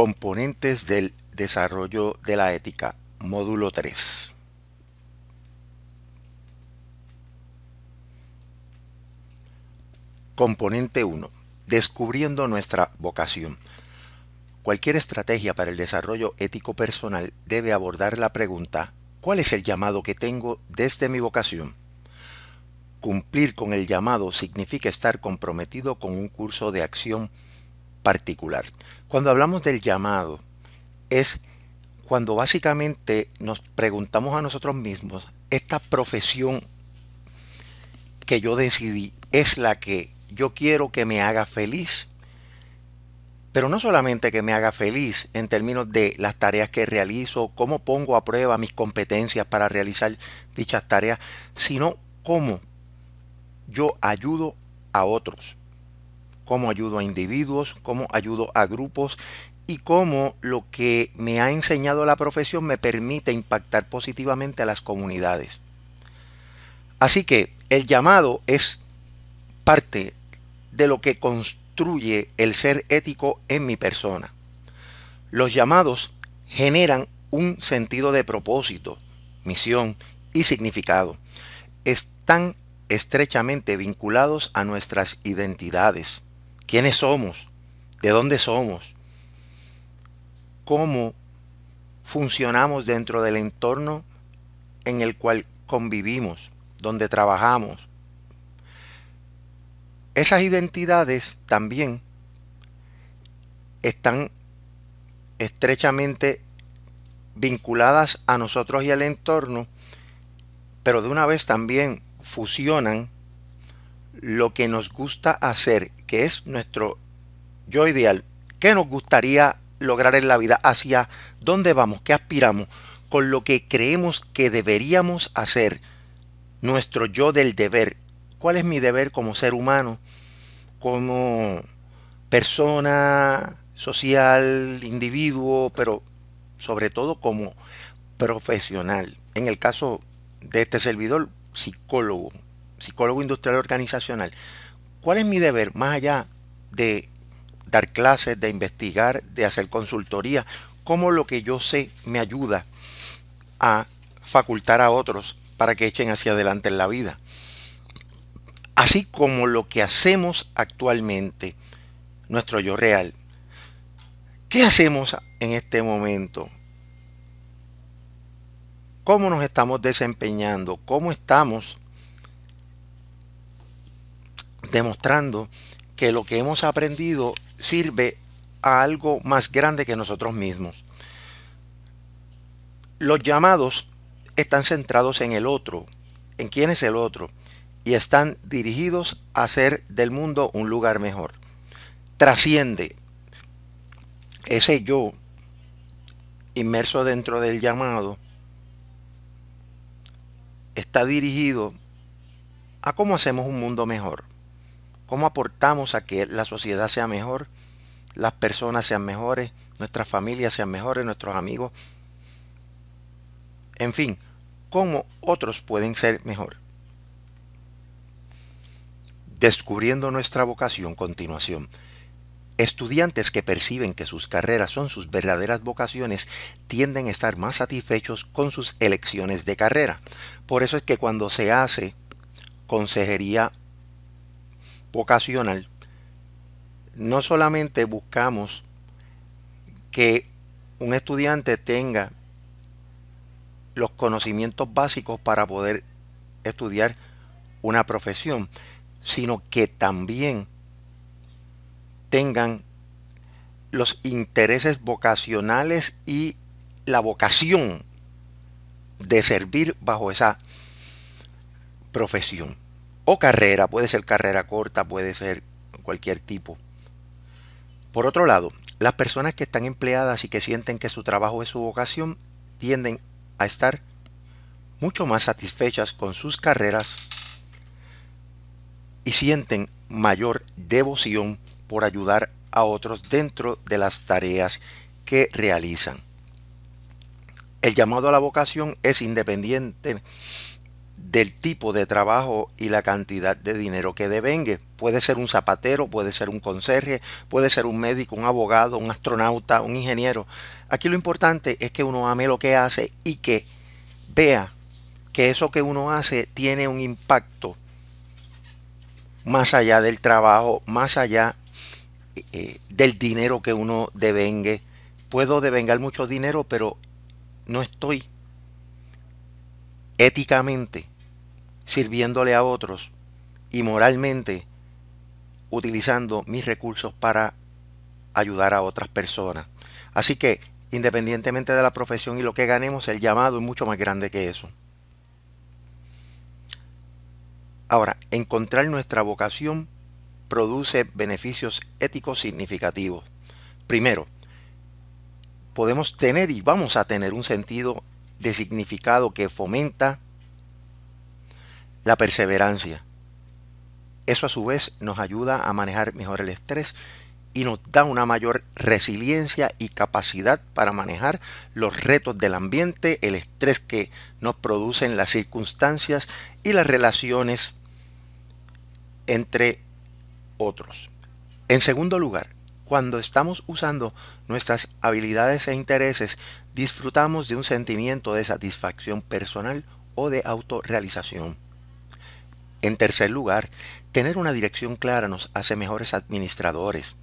Componentes del desarrollo de la ética, módulo 3. Componente 1. Descubriendo nuestra vocación. Cualquier estrategia para el desarrollo ético personal debe abordar la pregunta, ¿cuál es el llamado que tengo desde mi vocación? Cumplir con el llamado significa estar comprometido con un curso de acción particular. Cuando hablamos del llamado, es cuando básicamente nos preguntamos a nosotros mismos, esta profesión que yo decidí es la que yo quiero que me haga feliz. Pero no solamente que me haga feliz en términos de las tareas que realizo, cómo pongo a prueba mis competencias para realizar dichas tareas, sino cómo yo ayudo a otros cómo ayudo a individuos, cómo ayudo a grupos y cómo lo que me ha enseñado la profesión me permite impactar positivamente a las comunidades. Así que el llamado es parte de lo que construye el ser ético en mi persona. Los llamados generan un sentido de propósito, misión y significado. Están estrechamente vinculados a nuestras identidades quiénes somos, de dónde somos, cómo funcionamos dentro del entorno en el cual convivimos, donde trabajamos. Esas identidades también están estrechamente vinculadas a nosotros y al entorno, pero de una vez también fusionan lo que nos gusta hacer que es nuestro yo ideal, qué nos gustaría lograr en la vida, hacia dónde vamos, qué aspiramos, con lo que creemos que deberíamos hacer, nuestro yo del deber, cuál es mi deber como ser humano, como persona social, individuo, pero sobre todo como profesional. En el caso de este servidor, psicólogo, psicólogo industrial organizacional. ¿Cuál es mi deber más allá de dar clases, de investigar, de hacer consultoría? ¿Cómo lo que yo sé me ayuda a facultar a otros para que echen hacia adelante en la vida? Así como lo que hacemos actualmente, nuestro yo real. ¿Qué hacemos en este momento? ¿Cómo nos estamos desempeñando? ¿Cómo estamos demostrando que lo que hemos aprendido sirve a algo más grande que nosotros mismos. Los llamados están centrados en el otro, en quién es el otro, y están dirigidos a hacer del mundo un lugar mejor. Trasciende ese yo inmerso dentro del llamado, está dirigido a cómo hacemos un mundo mejor. ¿Cómo aportamos a que la sociedad sea mejor, las personas sean mejores, nuestras familias sean mejores, nuestros amigos? En fin, ¿cómo otros pueden ser mejor? Descubriendo nuestra vocación continuación. Estudiantes que perciben que sus carreras son sus verdaderas vocaciones tienden a estar más satisfechos con sus elecciones de carrera. Por eso es que cuando se hace consejería vocacional, no solamente buscamos que un estudiante tenga los conocimientos básicos para poder estudiar una profesión, sino que también tengan los intereses vocacionales y la vocación de servir bajo esa profesión o carrera, puede ser carrera corta, puede ser cualquier tipo. Por otro lado, las personas que están empleadas y que sienten que su trabajo es su vocación tienden a estar mucho más satisfechas con sus carreras y sienten mayor devoción por ayudar a otros dentro de las tareas que realizan. El llamado a la vocación es independiente del tipo de trabajo y la cantidad de dinero que devengue. Puede ser un zapatero, puede ser un conserje, puede ser un médico, un abogado, un astronauta, un ingeniero. Aquí lo importante es que uno ame lo que hace y que vea que eso que uno hace tiene un impacto más allá del trabajo, más allá eh, del dinero que uno devengue. Puedo devengar mucho dinero, pero no estoy éticamente sirviéndole a otros y moralmente utilizando mis recursos para ayudar a otras personas. Así que, independientemente de la profesión y lo que ganemos, el llamado es mucho más grande que eso. Ahora, encontrar nuestra vocación produce beneficios éticos significativos. Primero, podemos tener y vamos a tener un sentido de significado que fomenta la perseverancia. Eso a su vez nos ayuda a manejar mejor el estrés y nos da una mayor resiliencia y capacidad para manejar los retos del ambiente, el estrés que nos producen las circunstancias y las relaciones entre otros. En segundo lugar, cuando estamos usando nuestras habilidades e intereses, disfrutamos de un sentimiento de satisfacción personal o de autorrealización. En tercer lugar, tener una dirección clara nos hace mejores administradores.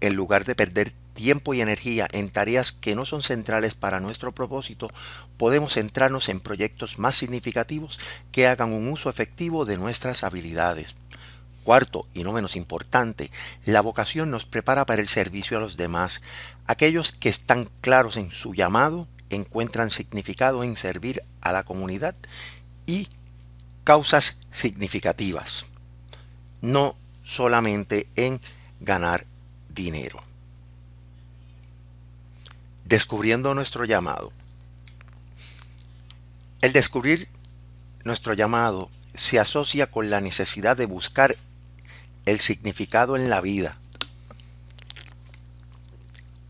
En lugar de perder tiempo y energía en tareas que no son centrales para nuestro propósito, podemos centrarnos en proyectos más significativos que hagan un uso efectivo de nuestras habilidades. Cuarto, y no menos importante, la vocación nos prepara para el servicio a los demás. Aquellos que están claros en su llamado encuentran significado en servir a la comunidad y causas significativas, no solamente en ganar dinero. Descubriendo nuestro llamado. El descubrir nuestro llamado se asocia con la necesidad de buscar el significado en la vida.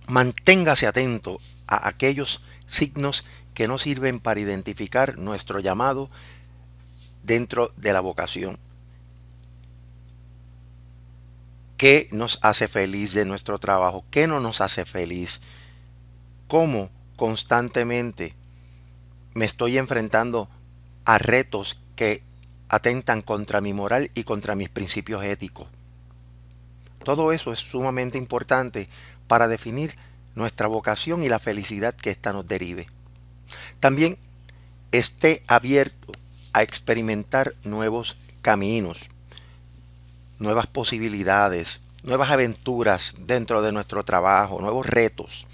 Manténgase atento a aquellos signos que no sirven para identificar nuestro llamado dentro de la vocación. ¿Qué nos hace feliz de nuestro trabajo? ¿Qué no nos hace feliz? ¿Cómo constantemente me estoy enfrentando a retos que atentan contra mi moral y contra mis principios éticos? Todo eso es sumamente importante para definir nuestra vocación y la felicidad que ésta nos derive. También esté abierto a experimentar nuevos caminos, nuevas posibilidades, nuevas aventuras dentro de nuestro trabajo, nuevos retos.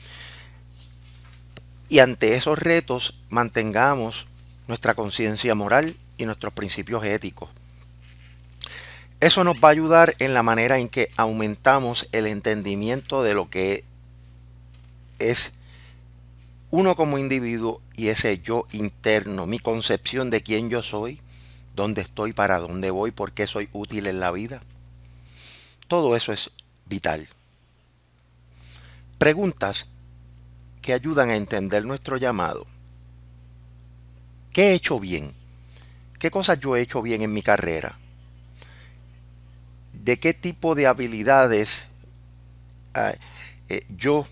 Y ante esos retos mantengamos nuestra conciencia moral y nuestros principios éticos. Eso nos va a ayudar en la manera en que aumentamos el entendimiento de lo que es uno como individuo y ese yo interno, mi concepción de quién yo soy, dónde estoy, para dónde voy, por qué soy útil en la vida. Todo eso es vital. Preguntas que ayudan a entender nuestro llamado. ¿Qué he hecho bien? ¿Qué cosas yo he hecho bien en mi carrera? ¿De qué tipo de habilidades ah, eh, yo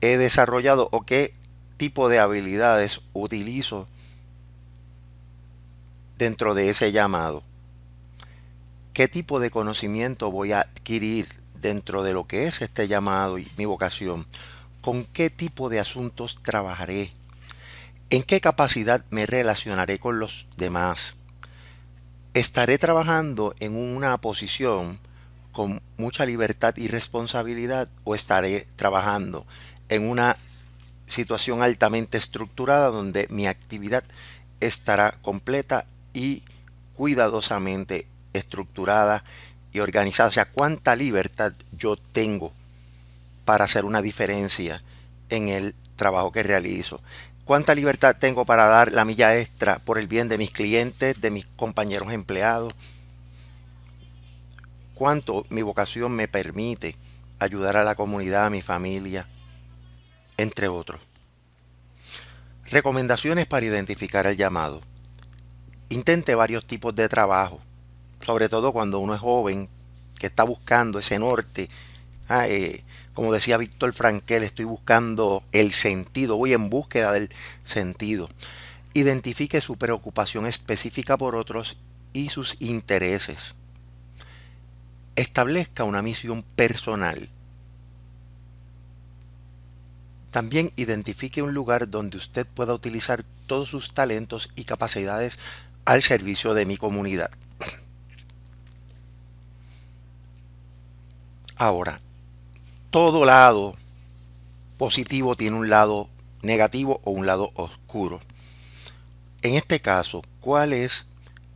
he desarrollado o qué tipo de habilidades utilizo dentro de ese llamado. ¿Qué tipo de conocimiento voy a adquirir dentro de lo que es este llamado y mi vocación? ¿Con qué tipo de asuntos trabajaré? ¿En qué capacidad me relacionaré con los demás? Estaré trabajando en una posición con mucha libertad y responsabilidad o estaré trabajando en una situación altamente estructurada donde mi actividad estará completa y cuidadosamente estructurada y organizada. O sea, cuánta libertad yo tengo para hacer una diferencia en el trabajo que realizo. Cuánta libertad tengo para dar la milla extra por el bien de mis clientes, de mis compañeros empleados. Cuánto mi vocación me permite ayudar a la comunidad, a mi familia, entre otros. Recomendaciones para identificar el llamado. Intente varios tipos de trabajo, sobre todo cuando uno es joven, que está buscando ese norte. Ah, eh, como decía Víctor Frankel, estoy buscando el sentido, voy en búsqueda del sentido. Identifique su preocupación específica por otros y sus intereses. Establezca una misión personal también identifique un lugar donde usted pueda utilizar todos sus talentos y capacidades al servicio de mi comunidad. Ahora, todo lado positivo tiene un lado negativo o un lado oscuro. En este caso, ¿cuál es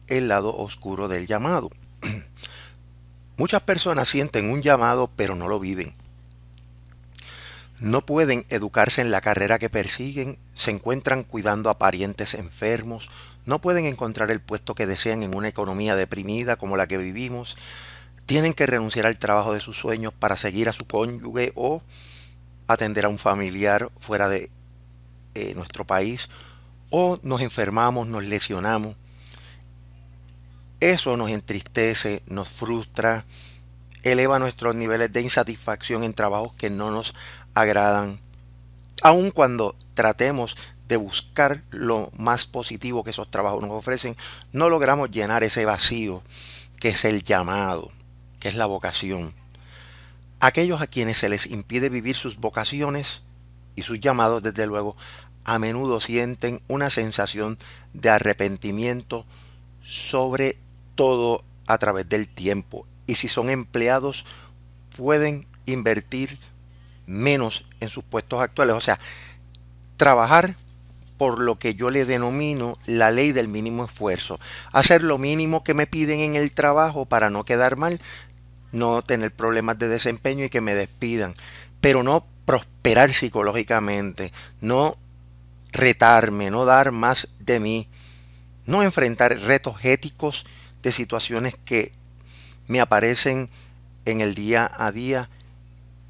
el lado oscuro del llamado? Muchas personas sienten un llamado pero no lo viven no pueden educarse en la carrera que persiguen, se encuentran cuidando a parientes enfermos, no pueden encontrar el puesto que desean en una economía deprimida como la que vivimos, tienen que renunciar al trabajo de sus sueños para seguir a su cónyuge o atender a un familiar fuera de eh, nuestro país, o nos enfermamos, nos lesionamos. Eso nos entristece, nos frustra, eleva nuestros niveles de insatisfacción en trabajos que no nos agradan, aun cuando tratemos de buscar lo más positivo que esos trabajos nos ofrecen, no logramos llenar ese vacío que es el llamado, que es la vocación. Aquellos a quienes se les impide vivir sus vocaciones y sus llamados, desde luego, a menudo sienten una sensación de arrepentimiento, sobre todo a través del tiempo. Y si son empleados, pueden invertir menos en sus puestos actuales. O sea, trabajar por lo que yo le denomino la ley del mínimo esfuerzo. Hacer lo mínimo que me piden en el trabajo para no quedar mal, no tener problemas de desempeño y que me despidan, pero no prosperar psicológicamente, no retarme, no dar más de mí, no enfrentar retos éticos de situaciones que me aparecen en el día a día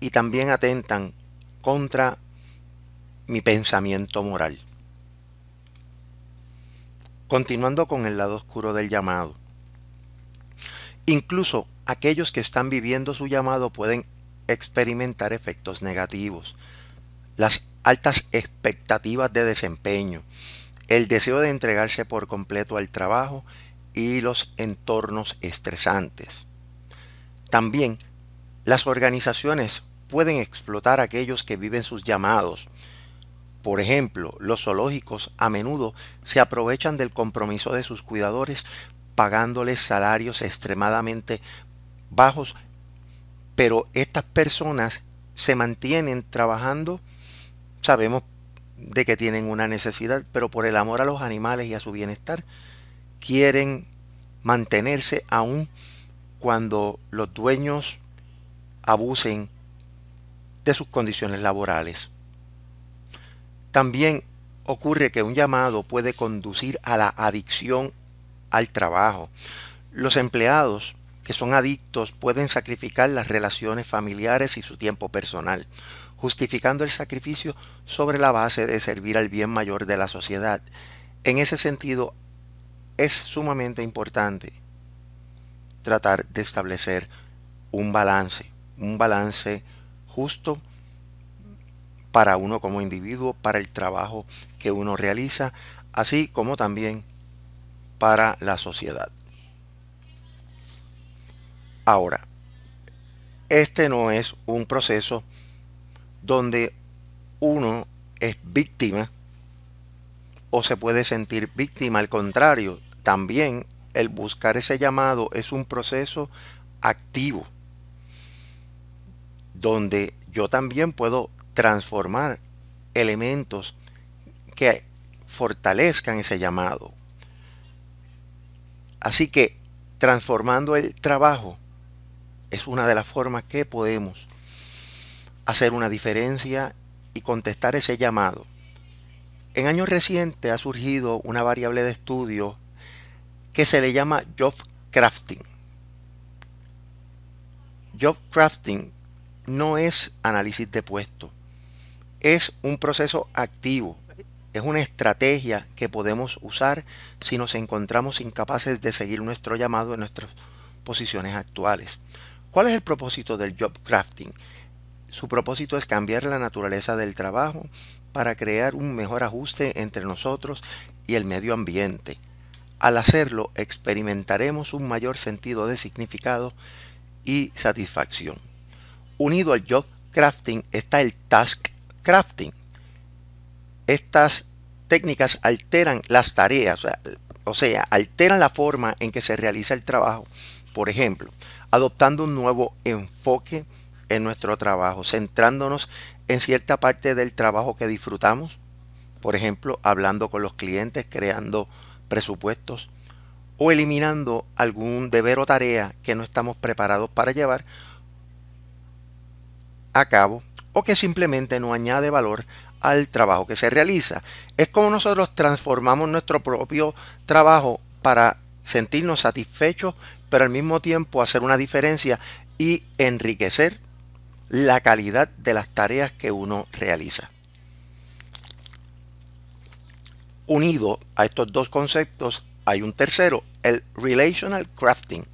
y también atentan contra mi pensamiento moral. Continuando con el lado oscuro del llamado. Incluso aquellos que están viviendo su llamado pueden experimentar efectos negativos. Las altas expectativas de desempeño, el deseo de entregarse por completo al trabajo y los entornos estresantes. También las organizaciones pueden explotar aquellos que viven sus llamados. Por ejemplo, los zoológicos a menudo se aprovechan del compromiso de sus cuidadores pagándoles salarios extremadamente bajos, pero estas personas se mantienen trabajando, sabemos de que tienen una necesidad, pero por el amor a los animales y a su bienestar, quieren mantenerse aún cuando los dueños abusen de sus condiciones laborales. También ocurre que un llamado puede conducir a la adicción al trabajo. Los empleados que son adictos pueden sacrificar las relaciones familiares y su tiempo personal, justificando el sacrificio sobre la base de servir al bien mayor de la sociedad. En ese sentido, es sumamente importante tratar de establecer un balance, un balance justo para uno como individuo, para el trabajo que uno realiza, así como también para la sociedad. Ahora, este no es un proceso donde uno es víctima o se puede sentir víctima, al contrario, también el buscar ese llamado es un proceso activo donde yo también puedo transformar elementos que fortalezcan ese llamado. Así que transformando el trabajo es una de las formas que podemos hacer una diferencia y contestar ese llamado. En años recientes ha surgido una variable de estudio que se le llama job crafting. Job crafting no es análisis de puesto, es un proceso activo, es una estrategia que podemos usar si nos encontramos incapaces de seguir nuestro llamado en nuestras posiciones actuales. ¿Cuál es el propósito del job crafting? Su propósito es cambiar la naturaleza del trabajo para crear un mejor ajuste entre nosotros y el medio ambiente. Al hacerlo experimentaremos un mayor sentido de significado y satisfacción unido al job crafting está el task crafting. Estas técnicas alteran las tareas, o sea, alteran la forma en que se realiza el trabajo. Por ejemplo, adoptando un nuevo enfoque en nuestro trabajo, centrándonos en cierta parte del trabajo que disfrutamos, por ejemplo, hablando con los clientes, creando presupuestos o eliminando algún deber o tarea que no estamos preparados para llevar a cabo o que simplemente no añade valor al trabajo que se realiza. Es como nosotros transformamos nuestro propio trabajo para sentirnos satisfechos, pero al mismo tiempo hacer una diferencia y enriquecer la calidad de las tareas que uno realiza. Unido a estos dos conceptos hay un tercero, el relational crafting.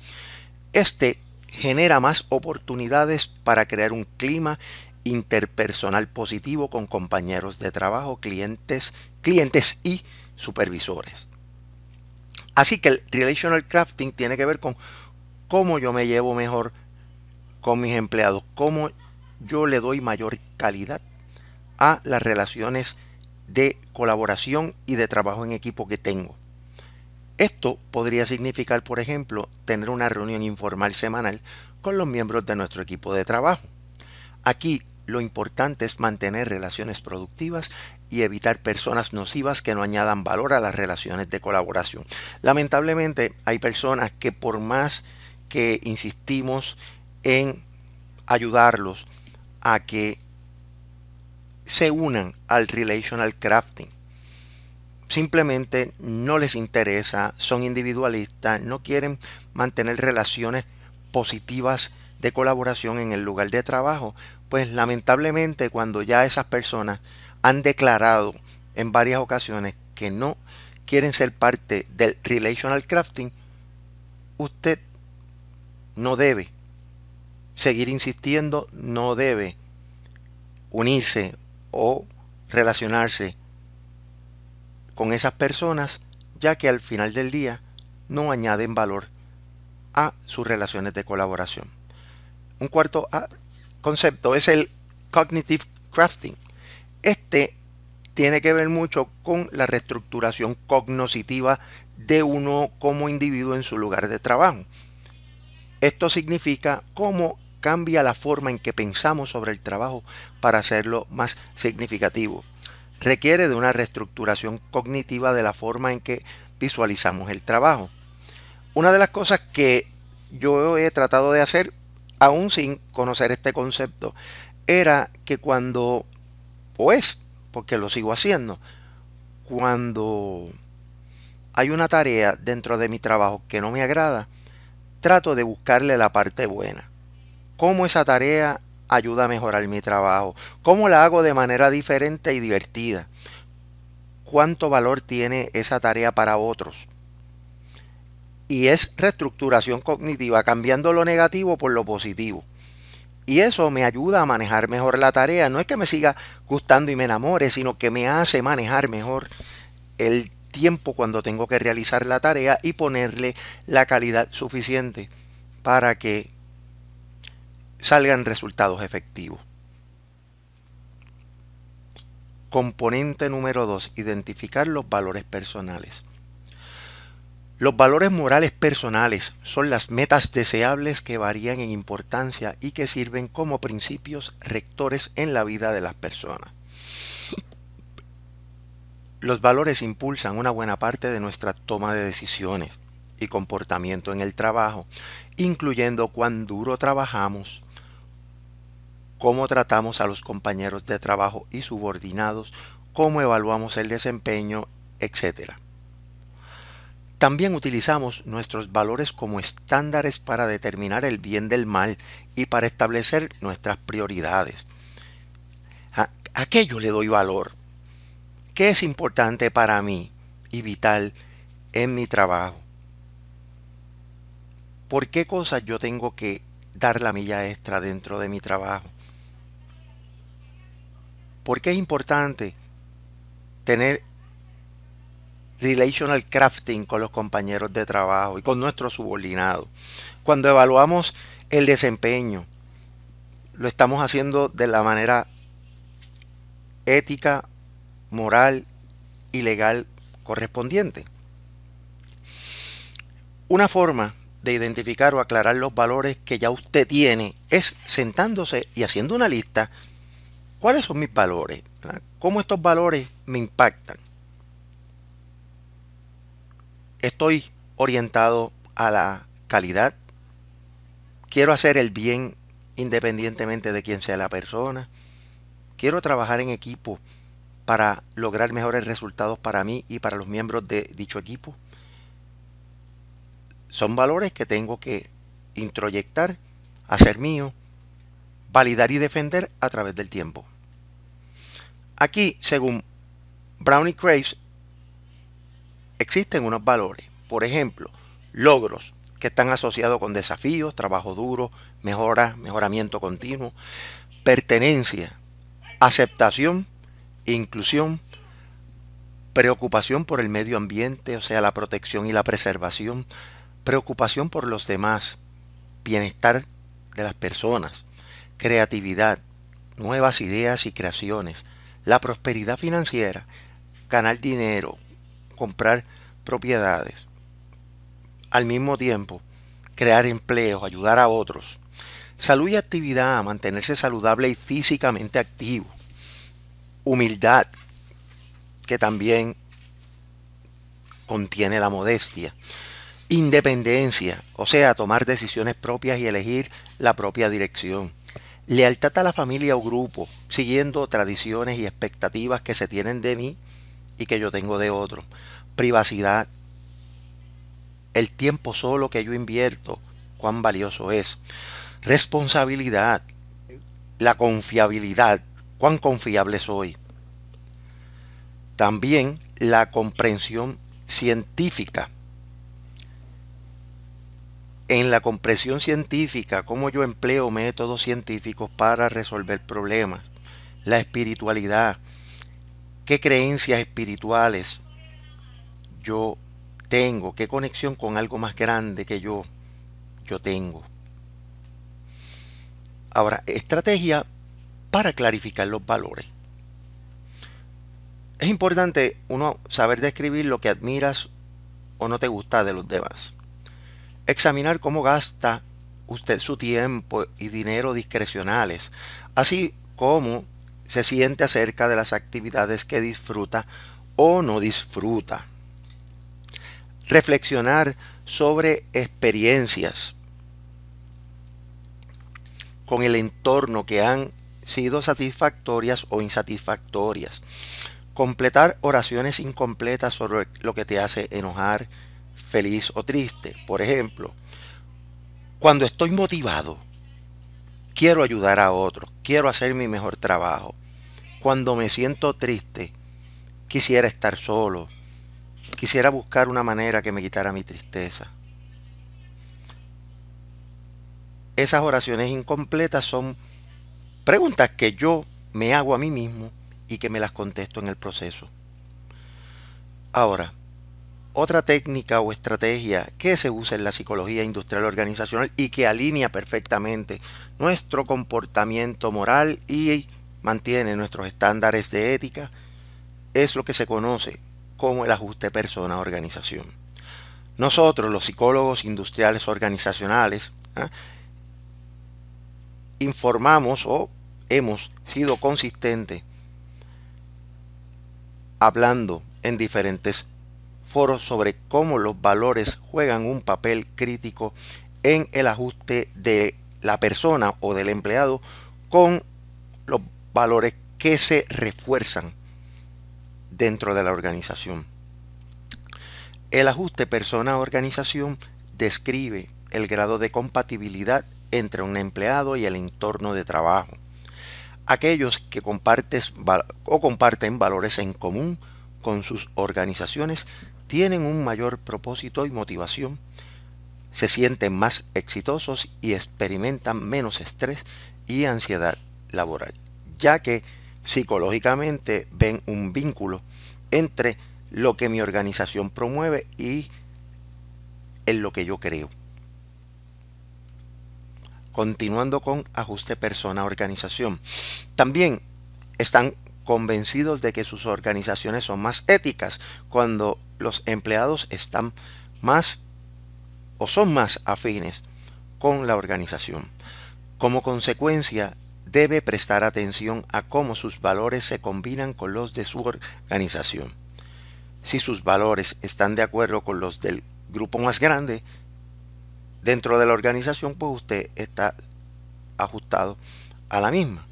Este genera más oportunidades para crear un clima interpersonal positivo con compañeros de trabajo, clientes, clientes y supervisores. Así que el relational crafting tiene que ver con cómo yo me llevo mejor con mis empleados, cómo yo le doy mayor calidad a las relaciones de colaboración y de trabajo en equipo que tengo. Esto podría significar, por ejemplo, tener una reunión informal semanal con los miembros de nuestro equipo de trabajo. Aquí lo importante es mantener relaciones productivas y evitar personas nocivas que no añadan valor a las relaciones de colaboración. Lamentablemente hay personas que por más que insistimos en ayudarlos a que se unan al relational crafting, simplemente no les interesa, son individualistas, no quieren mantener relaciones positivas de colaboración en el lugar de trabajo, pues lamentablemente cuando ya esas personas han declarado en varias ocasiones que no quieren ser parte del relational crafting, usted no debe seguir insistiendo, no debe unirse o relacionarse con esas personas ya que al final del día no añaden valor a sus relaciones de colaboración. Un cuarto ah, concepto es el cognitive crafting. Este tiene que ver mucho con la reestructuración cognitiva de uno como individuo en su lugar de trabajo. Esto significa cómo cambia la forma en que pensamos sobre el trabajo para hacerlo más significativo requiere de una reestructuración cognitiva de la forma en que visualizamos el trabajo. Una de las cosas que yo he tratado de hacer, aún sin conocer este concepto, era que cuando, pues, porque lo sigo haciendo, cuando hay una tarea dentro de mi trabajo que no me agrada, trato de buscarle la parte buena. ¿Cómo esa tarea ayuda a mejorar mi trabajo? ¿Cómo la hago de manera diferente y divertida? ¿Cuánto valor tiene esa tarea para otros? Y es reestructuración cognitiva, cambiando lo negativo por lo positivo. Y eso me ayuda a manejar mejor la tarea. No es que me siga gustando y me enamore, sino que me hace manejar mejor el tiempo cuando tengo que realizar la tarea y ponerle la calidad suficiente para que salgan resultados efectivos. Componente número 2. Identificar los valores personales. Los valores morales personales son las metas deseables que varían en importancia y que sirven como principios rectores en la vida de las personas. Los valores impulsan una buena parte de nuestra toma de decisiones y comportamiento en el trabajo, incluyendo cuán duro trabajamos, cómo tratamos a los compañeros de trabajo y subordinados, cómo evaluamos el desempeño, etc. También utilizamos nuestros valores como estándares para determinar el bien del mal y para establecer nuestras prioridades. ¿A, qué yo le doy valor? ¿Qué es importante para mí y vital en mi trabajo? ¿Por qué cosas yo tengo que dar la milla extra dentro de mi trabajo? ¿Por qué es importante tener relational crafting con los compañeros de trabajo y con nuestros subordinados? Cuando evaluamos el desempeño, lo estamos haciendo de la manera ética, moral y legal correspondiente. Una forma de identificar o aclarar los valores que ya usted tiene es sentándose y haciendo una lista ¿Cuáles son mis valores? ¿Ah? ¿Cómo estos valores me impactan? Estoy orientado a la calidad. Quiero hacer el bien independientemente de quién sea la persona. Quiero trabajar en equipo para lograr mejores resultados para mí y para los miembros de dicho equipo. Son valores que tengo que introyectar, hacer mío validar y defender a través del tiempo. Aquí, según Brown y existen unos valores, por ejemplo, logros que están asociados con desafíos, trabajo duro, mejora, mejoramiento continuo, pertenencia, aceptación, inclusión, preocupación por el medio ambiente, o sea, la protección y la preservación, preocupación por los demás, bienestar de las personas, creatividad, nuevas ideas y creaciones, la prosperidad financiera, ganar dinero, comprar propiedades. Al mismo tiempo, crear empleos, ayudar a otros. Salud y actividad, mantenerse saludable y físicamente activo. Humildad, que también contiene la modestia. Independencia, o sea, tomar decisiones propias y elegir la propia dirección. Lealtad a la familia o grupo, siguiendo tradiciones y expectativas que se tienen de mí y que yo tengo de otros. Privacidad. El tiempo solo que yo invierto, cuán valioso es. Responsabilidad. La confiabilidad, cuán confiable soy. También la comprensión científica en la comprensión científica, cómo yo empleo métodos científicos para resolver problemas, la espiritualidad, qué creencias espirituales yo tengo, qué conexión con algo más grande que yo, yo tengo. Ahora, estrategia para clarificar los valores. Es importante uno saber describir lo que admiras o no te gusta de los demás examinar cómo gasta usted su tiempo y dinero discrecionales, así como se siente acerca de las actividades que disfruta o no disfruta. Reflexionar sobre experiencias con el entorno que han sido satisfactorias o insatisfactorias. Completar oraciones incompletas sobre lo que te hace enojar, feliz o triste. Por ejemplo, cuando estoy motivado, quiero ayudar a otros, quiero hacer mi mejor trabajo. Cuando me siento triste, quisiera estar solo, quisiera buscar una manera que me quitara mi tristeza. Esas oraciones incompletas son preguntas que yo me hago a mí mismo y que me las contesto en el proceso. Ahora, otra técnica o estrategia que se usa en la psicología industrial organizacional y que alinea perfectamente nuestro comportamiento moral y mantiene nuestros estándares de ética es lo que se conoce como el ajuste persona-organización. Nosotros, los psicólogos industriales organizacionales, ¿ah? informamos o hemos sido consistentes hablando en diferentes Foro sobre cómo los valores juegan un papel crítico en el ajuste de la persona o del empleado con los valores que se refuerzan dentro de la organización. El ajuste persona-organización describe el grado de compatibilidad entre un empleado y el entorno de trabajo. Aquellos que compartes, o comparten valores en común con sus organizaciones tienen un mayor propósito y motivación, se sienten más exitosos y experimentan menos estrés y ansiedad laboral, ya que psicológicamente ven un vínculo entre lo que mi organización promueve y en lo que yo creo. Continuando con ajuste persona-organización. También están convencidos de que sus organizaciones son más éticas cuando los empleados están más o son más afines con la organización. Como consecuencia, debe prestar atención a cómo sus valores se combinan con los de su organización. Si sus valores están de acuerdo con los del grupo más grande dentro de la organización, pues usted está ajustado a la misma.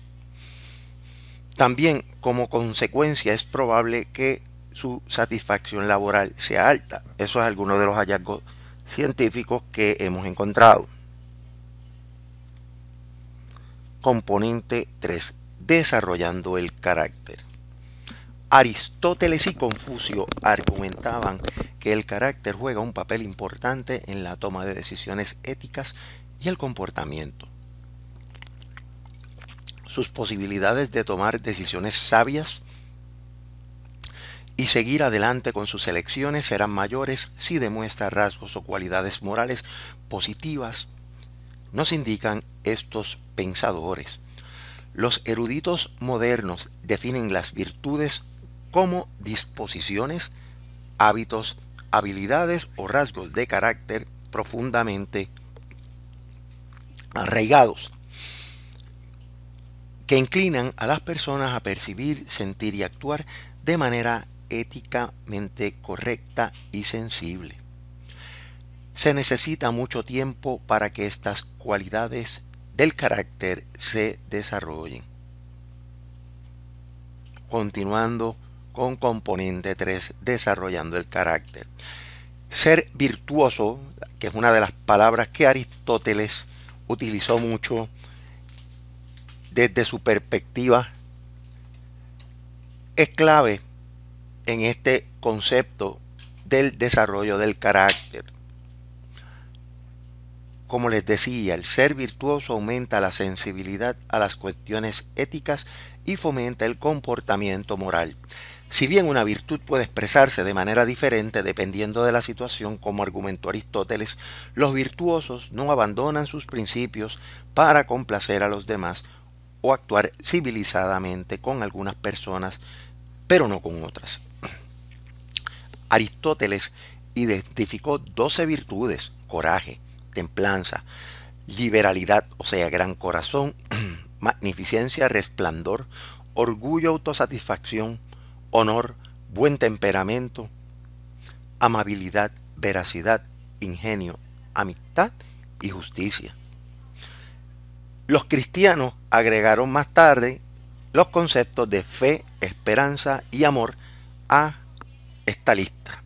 También como consecuencia es probable que su satisfacción laboral sea alta. Eso es alguno de los hallazgos científicos que hemos encontrado. Componente 3. Desarrollando el carácter. Aristóteles y Confucio argumentaban que el carácter juega un papel importante en la toma de decisiones éticas y el comportamiento sus posibilidades de tomar decisiones sabias y seguir adelante con sus elecciones serán mayores si demuestra rasgos o cualidades morales positivas, nos indican estos pensadores. Los eruditos modernos definen las virtudes como disposiciones, hábitos, habilidades o rasgos de carácter profundamente arraigados que inclinan a las personas a percibir, sentir y actuar de manera éticamente correcta y sensible. Se necesita mucho tiempo para que estas cualidades del carácter se desarrollen. Continuando con componente 3, desarrollando el carácter. Ser virtuoso, que es una de las palabras que Aristóteles utilizó mucho desde su perspectiva es clave en este concepto del desarrollo del carácter. Como les decía, el ser virtuoso aumenta la sensibilidad a las cuestiones éticas y fomenta el comportamiento moral. Si bien una virtud puede expresarse de manera diferente dependiendo de la situación, como argumentó Aristóteles, los virtuosos no abandonan sus principios para complacer a los demás actuar civilizadamente con algunas personas, pero no con otras. Aristóteles identificó 12 virtudes, coraje, templanza, liberalidad, o sea, gran corazón, magnificencia, resplandor, orgullo, autosatisfacción, honor, buen temperamento, amabilidad, veracidad, ingenio, amistad y justicia. Los cristianos agregaron más tarde los conceptos de fe, esperanza y amor a esta lista.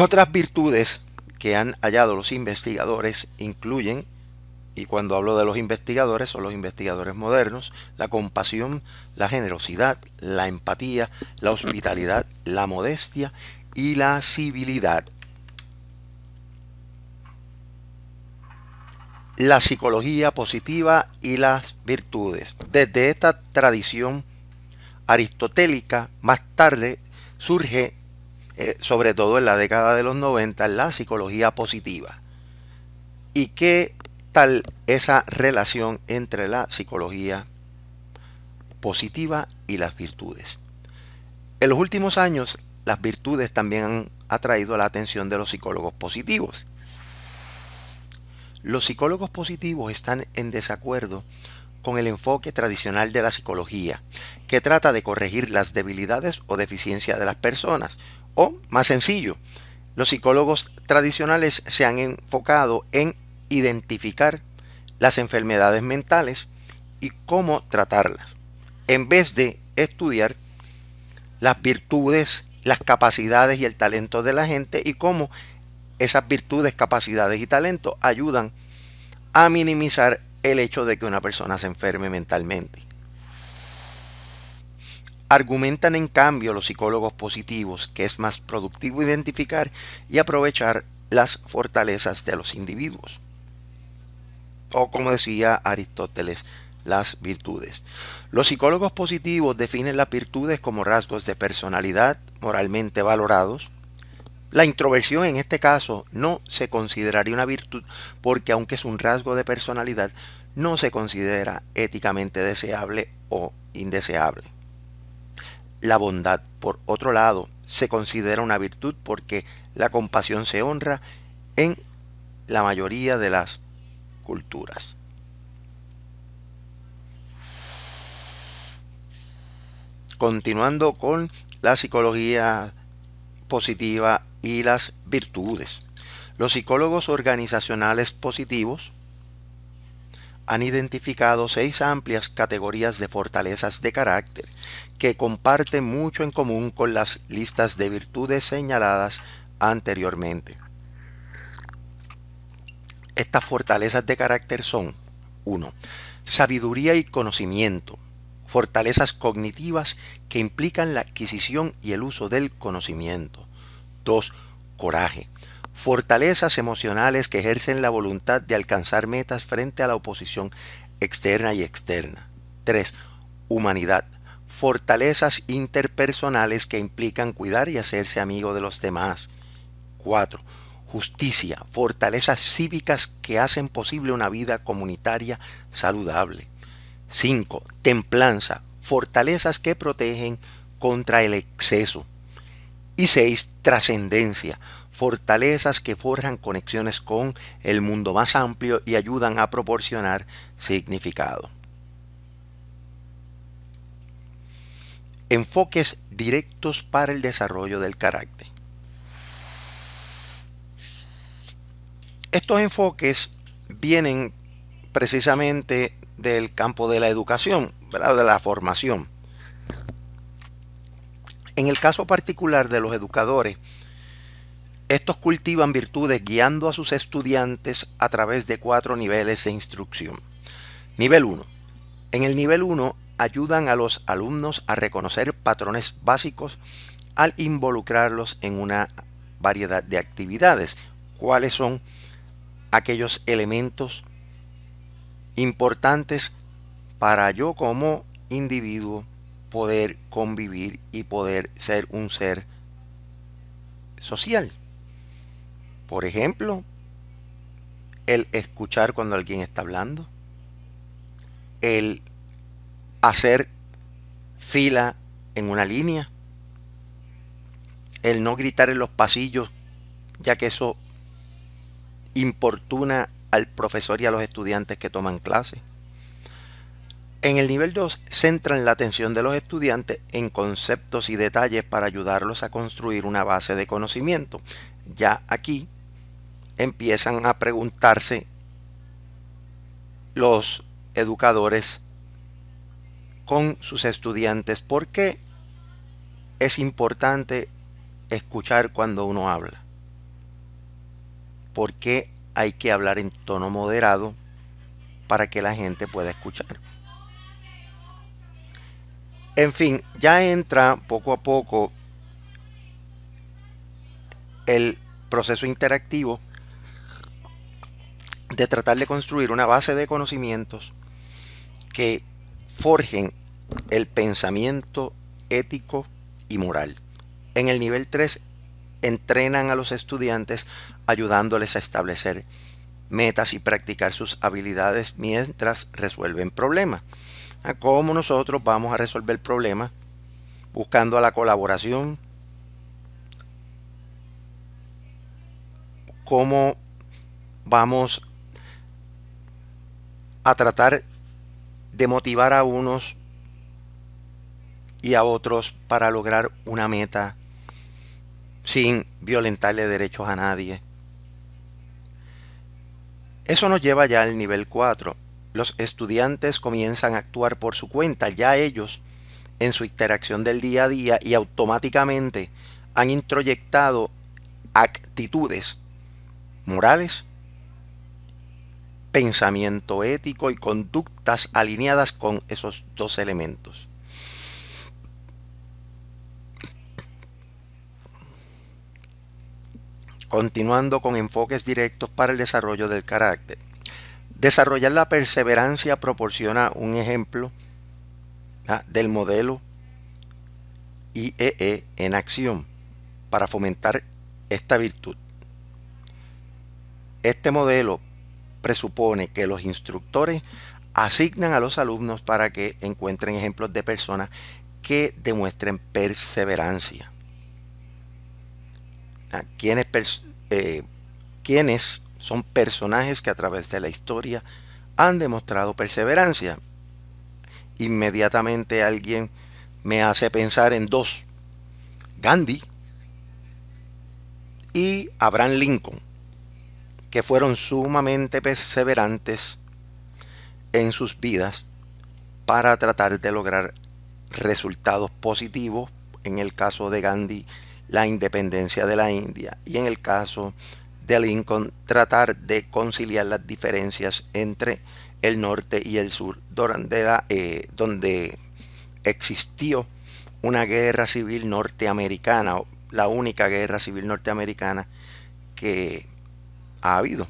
Otras virtudes que han hallado los investigadores incluyen, y cuando hablo de los investigadores, son los investigadores modernos, la compasión, la generosidad, la empatía, la hospitalidad, la modestia y la civilidad. la psicología positiva y las virtudes. Desde esta tradición aristotélica, más tarde surge, eh, sobre todo en la década de los 90, la psicología positiva. ¿Y qué tal esa relación entre la psicología positiva y las virtudes? En los últimos años, las virtudes también han atraído la atención de los psicólogos positivos. Los psicólogos positivos están en desacuerdo con el enfoque tradicional de la psicología, que trata de corregir las debilidades o deficiencias de las personas. O, más sencillo, los psicólogos tradicionales se han enfocado en identificar las enfermedades mentales y cómo tratarlas, en vez de estudiar las virtudes, las capacidades y el talento de la gente y cómo esas virtudes, capacidades y talentos ayudan a minimizar el hecho de que una persona se enferme mentalmente. Argumentan en cambio los psicólogos positivos que es más productivo identificar y aprovechar las fortalezas de los individuos. O como decía Aristóteles, las virtudes. Los psicólogos positivos definen las virtudes como rasgos de personalidad moralmente valorados, la introversión en este caso no se consideraría una virtud porque aunque es un rasgo de personalidad, no se considera éticamente deseable o indeseable. La bondad, por otro lado, se considera una virtud porque la compasión se honra en la mayoría de las culturas. Continuando con la psicología positiva y las virtudes. Los psicólogos organizacionales positivos han identificado seis amplias categorías de fortalezas de carácter que comparten mucho en común con las listas de virtudes señaladas anteriormente. Estas fortalezas de carácter son 1. Sabiduría y conocimiento. Fortalezas cognitivas que implican la adquisición y el uso del conocimiento. 2. Coraje. Fortalezas emocionales que ejercen la voluntad de alcanzar metas frente a la oposición externa y externa. 3. Humanidad. Fortalezas interpersonales que implican cuidar y hacerse amigo de los demás. 4. Justicia. Fortalezas cívicas que hacen posible una vida comunitaria saludable. 5. Templanza. Fortalezas que protegen contra el exceso. Y seis, trascendencia, fortalezas que forjan conexiones con el mundo más amplio y ayudan a proporcionar significado. Enfoques directos para el desarrollo del carácter. Estos enfoques vienen precisamente del campo de la educación, ¿verdad? de la formación. En el caso particular de los educadores, estos cultivan virtudes guiando a sus estudiantes a través de cuatro niveles de instrucción. Nivel 1. En el nivel 1 ayudan a los alumnos a reconocer patrones básicos al involucrarlos en una variedad de actividades. ¿Cuáles son aquellos elementos importantes para yo como individuo poder convivir y poder ser un ser social. Por ejemplo, el escuchar cuando alguien está hablando, el hacer fila en una línea, el no gritar en los pasillos, ya que eso importuna al profesor y a los estudiantes que toman clases en el nivel 2 centran la atención de los estudiantes en conceptos y detalles para ayudarlos a construir una base de conocimiento. Ya aquí empiezan a preguntarse los educadores con sus estudiantes por qué es importante escuchar cuando uno habla. ¿Por qué hay que hablar en tono moderado para que la gente pueda escuchar? En fin, ya entra poco a poco el proceso interactivo de tratar de construir una base de conocimientos que forjen el pensamiento ético y moral. En el nivel 3 entrenan a los estudiantes ayudándoles a establecer metas y practicar sus habilidades mientras resuelven problemas cómo nosotros vamos a resolver problemas buscando la colaboración, cómo vamos a tratar de motivar a unos y a otros para lograr una meta sin violentarle derechos a nadie. Eso nos lleva ya al nivel 4, los estudiantes comienzan a actuar por su cuenta, ya ellos en su interacción del día a día y automáticamente han introyectado actitudes morales, pensamiento ético y conductas alineadas con esos dos elementos. Continuando con enfoques directos para el desarrollo del carácter. Desarrollar la perseverancia proporciona un ejemplo ¿ah? del modelo IEE e en acción para fomentar esta virtud. Este modelo presupone que los instructores asignan a los alumnos para que encuentren ejemplos de personas que demuestren perseverancia. ¿Ah? ¿Quiénes eh, son personajes que a través de la historia han demostrado perseverancia. Inmediatamente alguien me hace pensar en dos. Gandhi y Abraham Lincoln, que fueron sumamente perseverantes en sus vidas para tratar de lograr resultados positivos. En el caso de Gandhi, la independencia de la India y en el caso de Lincoln tratar de conciliar las diferencias entre el norte y el sur, eh, donde existió una guerra civil norteamericana, la única guerra civil norteamericana que ha habido.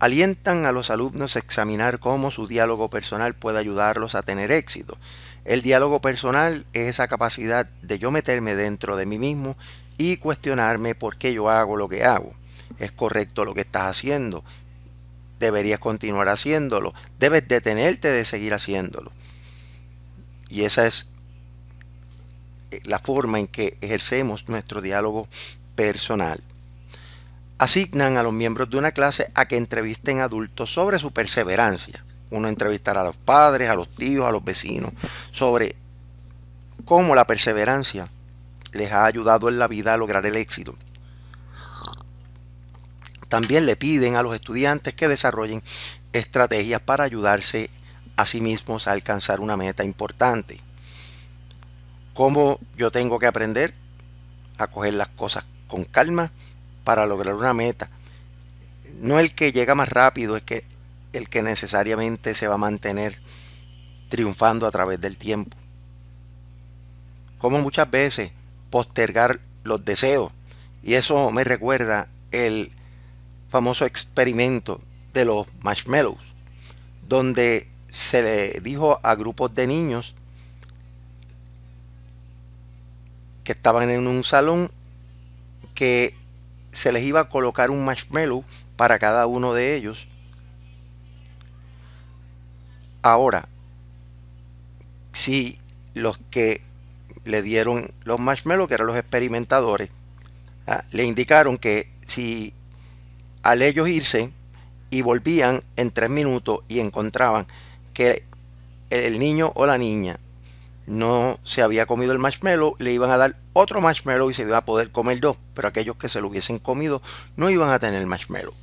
Alientan a los alumnos a examinar cómo su diálogo personal puede ayudarlos a tener éxito. El diálogo personal es esa capacidad de yo meterme dentro de mí mismo y cuestionarme por qué yo hago lo que hago. ¿Es correcto lo que estás haciendo? ¿Deberías continuar haciéndolo? ¿Debes detenerte de seguir haciéndolo? Y esa es eh, la forma en que ejercemos nuestro diálogo personal. Asignan a los miembros de una clase a que entrevisten adultos sobre su perseverancia. Uno entrevistará a los padres, a los tíos, a los vecinos, sobre cómo la perseverancia les ha ayudado en la vida a lograr el éxito. También le piden a los estudiantes que desarrollen estrategias para ayudarse a sí mismos a alcanzar una meta importante. ¿Cómo yo tengo que aprender a coger las cosas con calma para lograr una meta? No el que llega más rápido, es que el que necesariamente se va a mantener triunfando a través del tiempo. Como muchas veces postergar los deseos. Y eso me recuerda el famoso experimento de los marshmallows, donde se le dijo a grupos de niños que estaban en un salón que se les iba a colocar un marshmallow para cada uno de ellos. Ahora, si los que le dieron los marshmallows, que eran los experimentadores, ¿ah? le indicaron que si al ellos irse y volvían en tres minutos y encontraban que el niño o la niña no se había comido el marshmallow, le iban a dar otro marshmallow y se iba a poder comer dos, pero aquellos que se lo hubiesen comido no iban a tener marshmallow.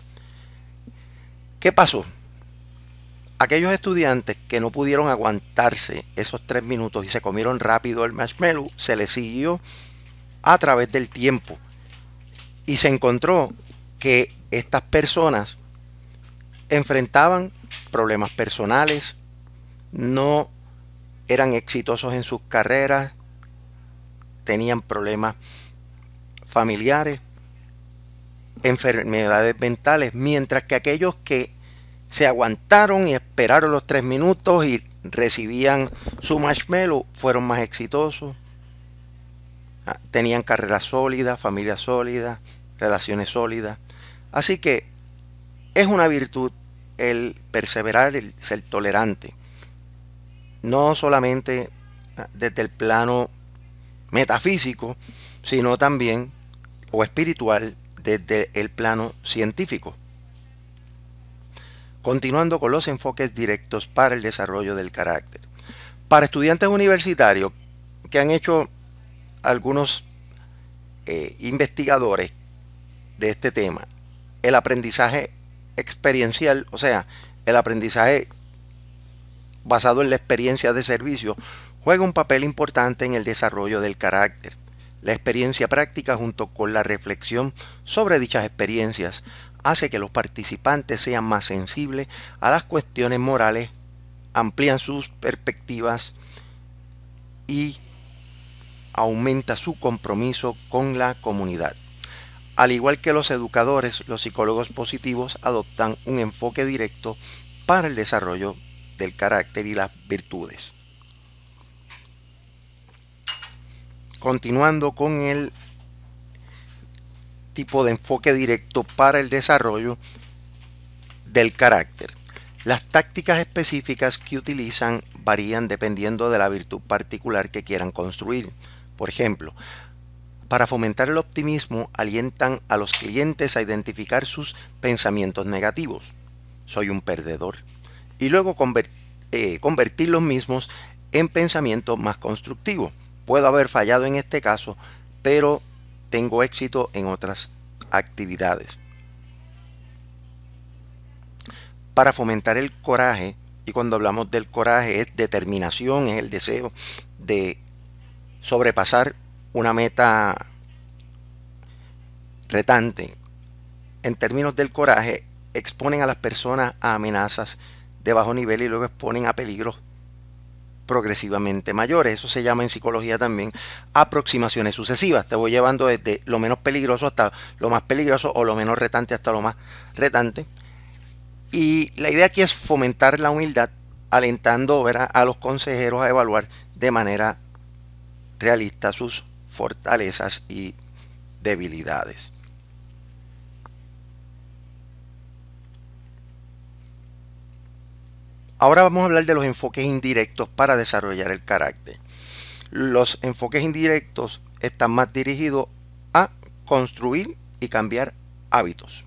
¿Qué pasó? Aquellos estudiantes que no pudieron aguantarse esos tres minutos y se comieron rápido el marshmallow, se les siguió a través del tiempo. Y se encontró que estas personas enfrentaban problemas personales, no eran exitosos en sus carreras, tenían problemas familiares, enfermedades mentales, mientras que aquellos que se aguantaron y esperaron los tres minutos y recibían su marshmallow, fueron más exitosos, ah, tenían carreras sólidas, familias sólidas, relaciones sólidas. Así que es una virtud el perseverar, el ser tolerante, no solamente ah, desde el plano metafísico, sino también o espiritual desde el plano científico continuando con los enfoques directos para el desarrollo del carácter. Para estudiantes universitarios que han hecho algunos eh, investigadores de este tema, el aprendizaje experiencial, o sea, el aprendizaje basado en la experiencia de servicio, juega un papel importante en el desarrollo del carácter. La experiencia práctica junto con la reflexión sobre dichas experiencias hace que los participantes sean más sensibles a las cuestiones morales, amplían sus perspectivas y aumenta su compromiso con la comunidad. Al igual que los educadores, los psicólogos positivos adoptan un enfoque directo para el desarrollo del carácter y las virtudes. Continuando con el tipo de enfoque directo para el desarrollo del carácter. Las tácticas específicas que utilizan varían dependiendo de la virtud particular que quieran construir. Por ejemplo, para fomentar el optimismo alientan a los clientes a identificar sus pensamientos negativos. Soy un perdedor. Y luego eh, convertir, los mismos en pensamientos más constructivos. Puedo haber fallado en este caso, pero tengo éxito en otras actividades. Para fomentar el coraje, y cuando hablamos del coraje es determinación, es el deseo de sobrepasar una meta retante. En términos del coraje, exponen a las personas a amenazas de bajo nivel y luego exponen a peligros progresivamente mayores. Eso se llama en psicología también aproximaciones sucesivas. Te voy llevando desde lo menos peligroso hasta lo más peligroso o lo menos retante hasta lo más retante. Y la idea aquí es fomentar la humildad, alentando a los consejeros a evaluar de manera realista sus fortalezas y debilidades. Ahora vamos a hablar de los enfoques indirectos para desarrollar el carácter. Los enfoques indirectos están más dirigidos a construir y cambiar hábitos.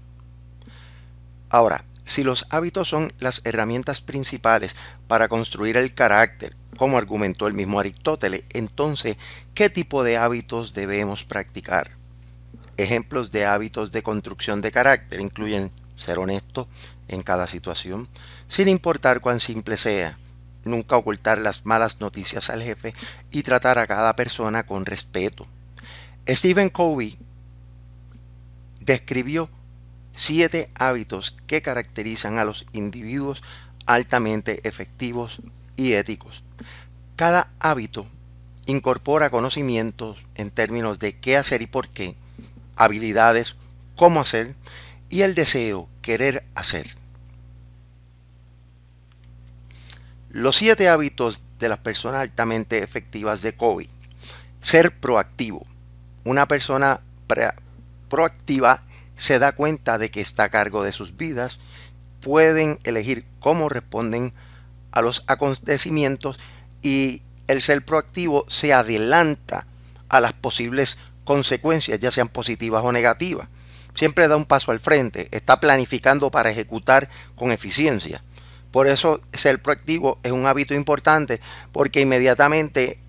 Ahora, si los hábitos son las herramientas principales para construir el carácter, como argumentó el mismo Aristóteles, entonces, ¿qué tipo de hábitos debemos practicar? Ejemplos de hábitos de construcción de carácter incluyen ser honesto en cada situación, sin importar cuán simple sea, nunca ocultar las malas noticias al jefe y tratar a cada persona con respeto. Stephen Covey describió siete hábitos que caracterizan a los individuos altamente efectivos y éticos. Cada hábito incorpora conocimientos en términos de qué hacer y por qué, habilidades, cómo hacer y el deseo, querer hacer. Los siete hábitos de las personas altamente efectivas de COVID. Ser proactivo. Una persona proactiva se da cuenta de que está a cargo de sus vidas, pueden elegir cómo responden a los acontecimientos y el ser proactivo se adelanta a las posibles consecuencias, ya sean positivas o negativas. Siempre da un paso al frente, está planificando para ejecutar con eficiencia. Por eso ser proactivo es un hábito importante porque inmediatamente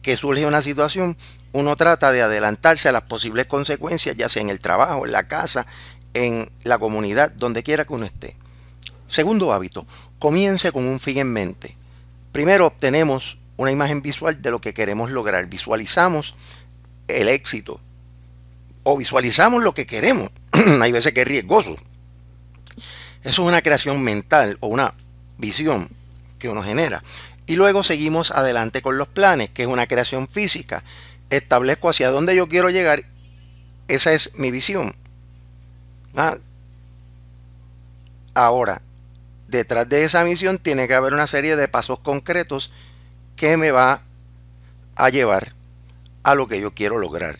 que surge una situación, uno trata de adelantarse a las posibles consecuencias, ya sea en el trabajo, en la casa, en la comunidad, donde quiera que uno esté. Segundo hábito, comience con un fin en mente. Primero obtenemos una imagen visual de lo que queremos lograr. Visualizamos el éxito o visualizamos lo que queremos. Hay veces que es riesgoso. Eso es una creación mental o una visión que uno genera. Y luego seguimos adelante con los planes, que es una creación física. Establezco hacia dónde yo quiero llegar. Esa es mi visión. Ah. Ahora, detrás de esa visión tiene que haber una serie de pasos concretos que me va a llevar a lo que yo quiero lograr.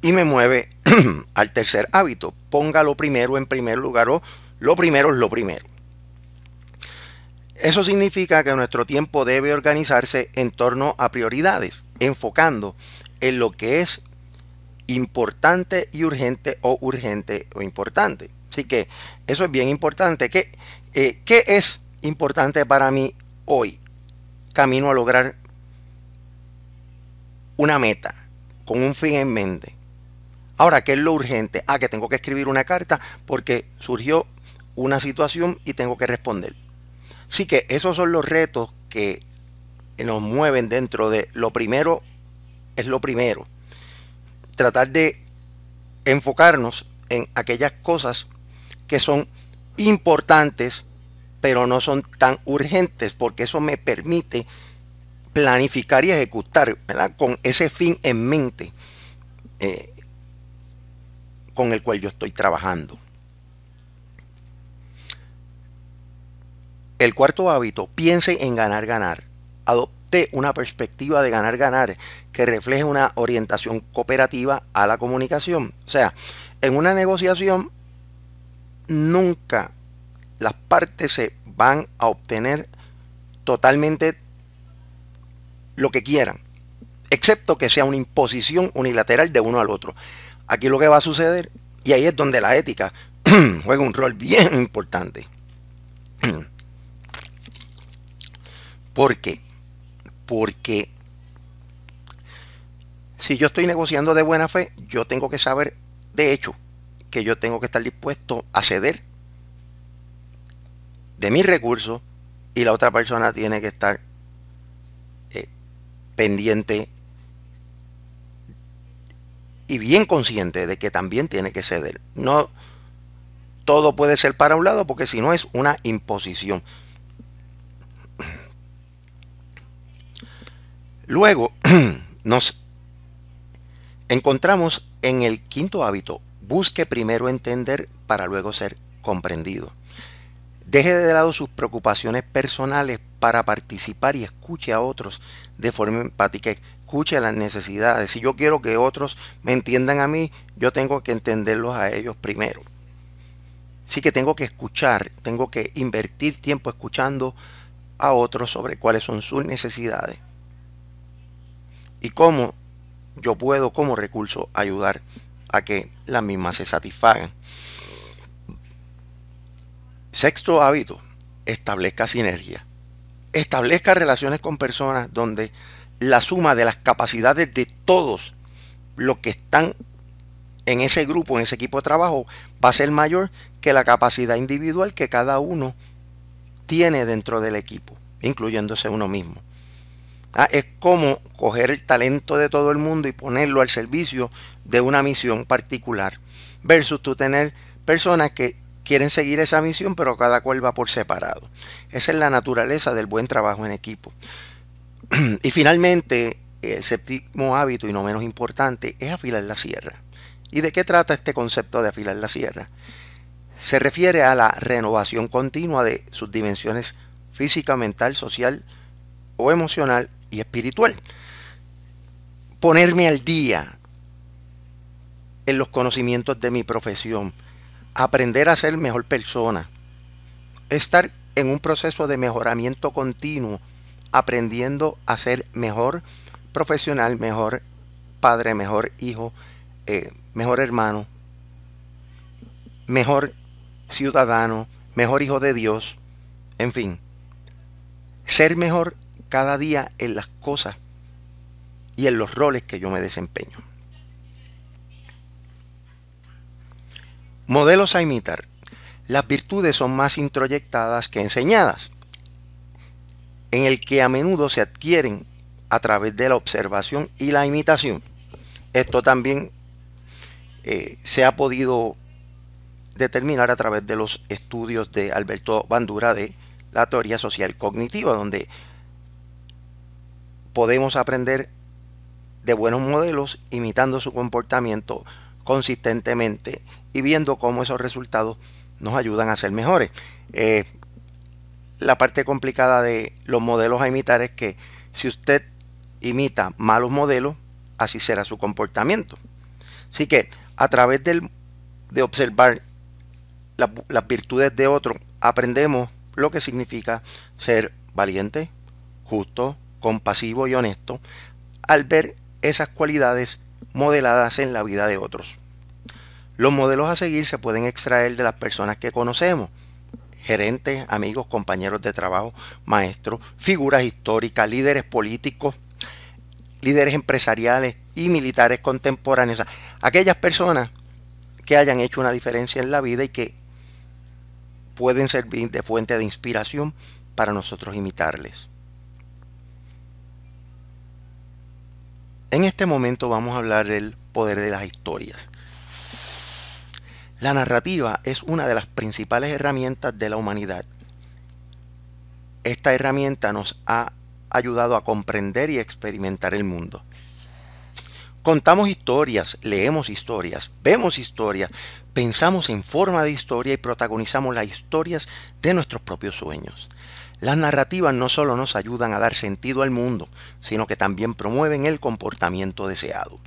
Y me mueve al tercer hábito. ponga lo primero en primer lugar o lo primero es lo primero. Eso significa que nuestro tiempo debe organizarse en torno a prioridades, enfocando en lo que es importante y urgente o urgente o importante. Así que eso es bien importante. Eh, ¿Qué, es importante para mí hoy? Camino a lograr una meta con un fin en mente. Ahora, ¿qué es lo urgente? Ah, que tengo que escribir una carta porque surgió una situación y tengo que responder. Así que esos son los retos que nos mueven dentro de lo primero es lo primero. Tratar de enfocarnos en aquellas cosas que son importantes, pero no son tan urgentes, porque eso me permite planificar y ejecutar con ese fin en mente eh, con el cual yo estoy trabajando. El cuarto hábito, piense en ganar, ganar. Adopte una perspectiva de ganar, ganar que refleje una orientación cooperativa a la comunicación. O sea, en una negociación nunca las partes se van a obtener totalmente lo que quieran, excepto que sea una imposición unilateral de uno al otro. Aquí lo que va a suceder, y ahí es donde la ética juega un rol bien importante. ¿Por qué? Porque si yo estoy negociando de buena fe, yo tengo que saber, de hecho, que yo tengo que estar dispuesto a ceder de mis recursos y la otra persona tiene que estar eh, pendiente y bien consciente de que también tiene que ceder. No todo puede ser para un lado porque si no es una imposición. Luego nos encontramos en el quinto hábito, busque primero entender para luego ser comprendido. Deje de lado sus preocupaciones personales para participar y escuche a otros de forma empática. Escuche las necesidades. Si yo quiero que otros me entiendan a mí, yo tengo que entenderlos a ellos primero. Así que tengo que escuchar, tengo que invertir tiempo escuchando a otros sobre cuáles son sus necesidades y cómo yo puedo como recurso ayudar a que las mismas se satisfagan. Sexto hábito, establezca sinergia. Establezca relaciones con personas donde la suma de las capacidades de todos los que están en ese grupo, en ese equipo de trabajo, va a ser mayor que la capacidad individual que cada uno tiene dentro del equipo, incluyéndose uno mismo. Ah, es como coger el talento de todo el mundo y ponerlo al servicio de una misión particular. Versus tú tener personas que quieren seguir esa misión, pero cada cual va por separado. Esa es la naturaleza del buen trabajo en equipo. y finalmente, el séptimo hábito, y no menos importante, es afilar la sierra. ¿Y de qué trata este concepto de afilar la sierra? Se refiere a la renovación continua de sus dimensiones física, mental, social o emocional y espiritual. Ponerme al día en los conocimientos de mi profesión. Aprender a ser mejor persona. Estar en un proceso de mejoramiento continuo, aprendiendo a ser mejor profesional, mejor padre, mejor hijo, eh, mejor hermano, mejor ciudadano, mejor hijo de Dios, en fin, ser mejor cada día en las cosas y en los roles que yo me desempeño. Modelos a imitar. Las virtudes son más introyectadas que enseñadas, en el que a menudo se adquieren a través de la observación y la imitación. Esto también eh, se ha podido determinar a través de los estudios de Alberto Bandura de la teoría social cognitiva, donde podemos aprender de buenos modelos imitando su comportamiento consistentemente y viendo cómo esos resultados nos ayudan a ser mejores. Eh, la parte complicada de los modelos a imitar es que si usted imita malos modelos, así será su comportamiento. Así que a través de observar las virtudes de otro, aprendemos lo que significa ser valiente, justo, compasivo y honesto al ver esas cualidades modeladas en la vida de otros. Los modelos a seguir se pueden extraer de las personas que conocemos, gerentes, amigos, compañeros de trabajo, maestros, figuras históricas, líderes políticos, líderes empresariales y militares contemporáneos. aquellas personas que hayan hecho una diferencia en la vida y que pueden servir de fuente de inspiración para nosotros imitarles. En este momento vamos a hablar del poder de las historias. La narrativa es una de las principales herramientas de la humanidad. Esta herramienta nos ha ayudado a comprender y experimentar el mundo. Contamos historias, leemos historias, vemos historias, pensamos en forma de historia y protagonizamos las historias de nuestros propios sueños. Las narrativas no solo nos ayudan a dar sentido al mundo, sino que también promueven el comportamiento deseado.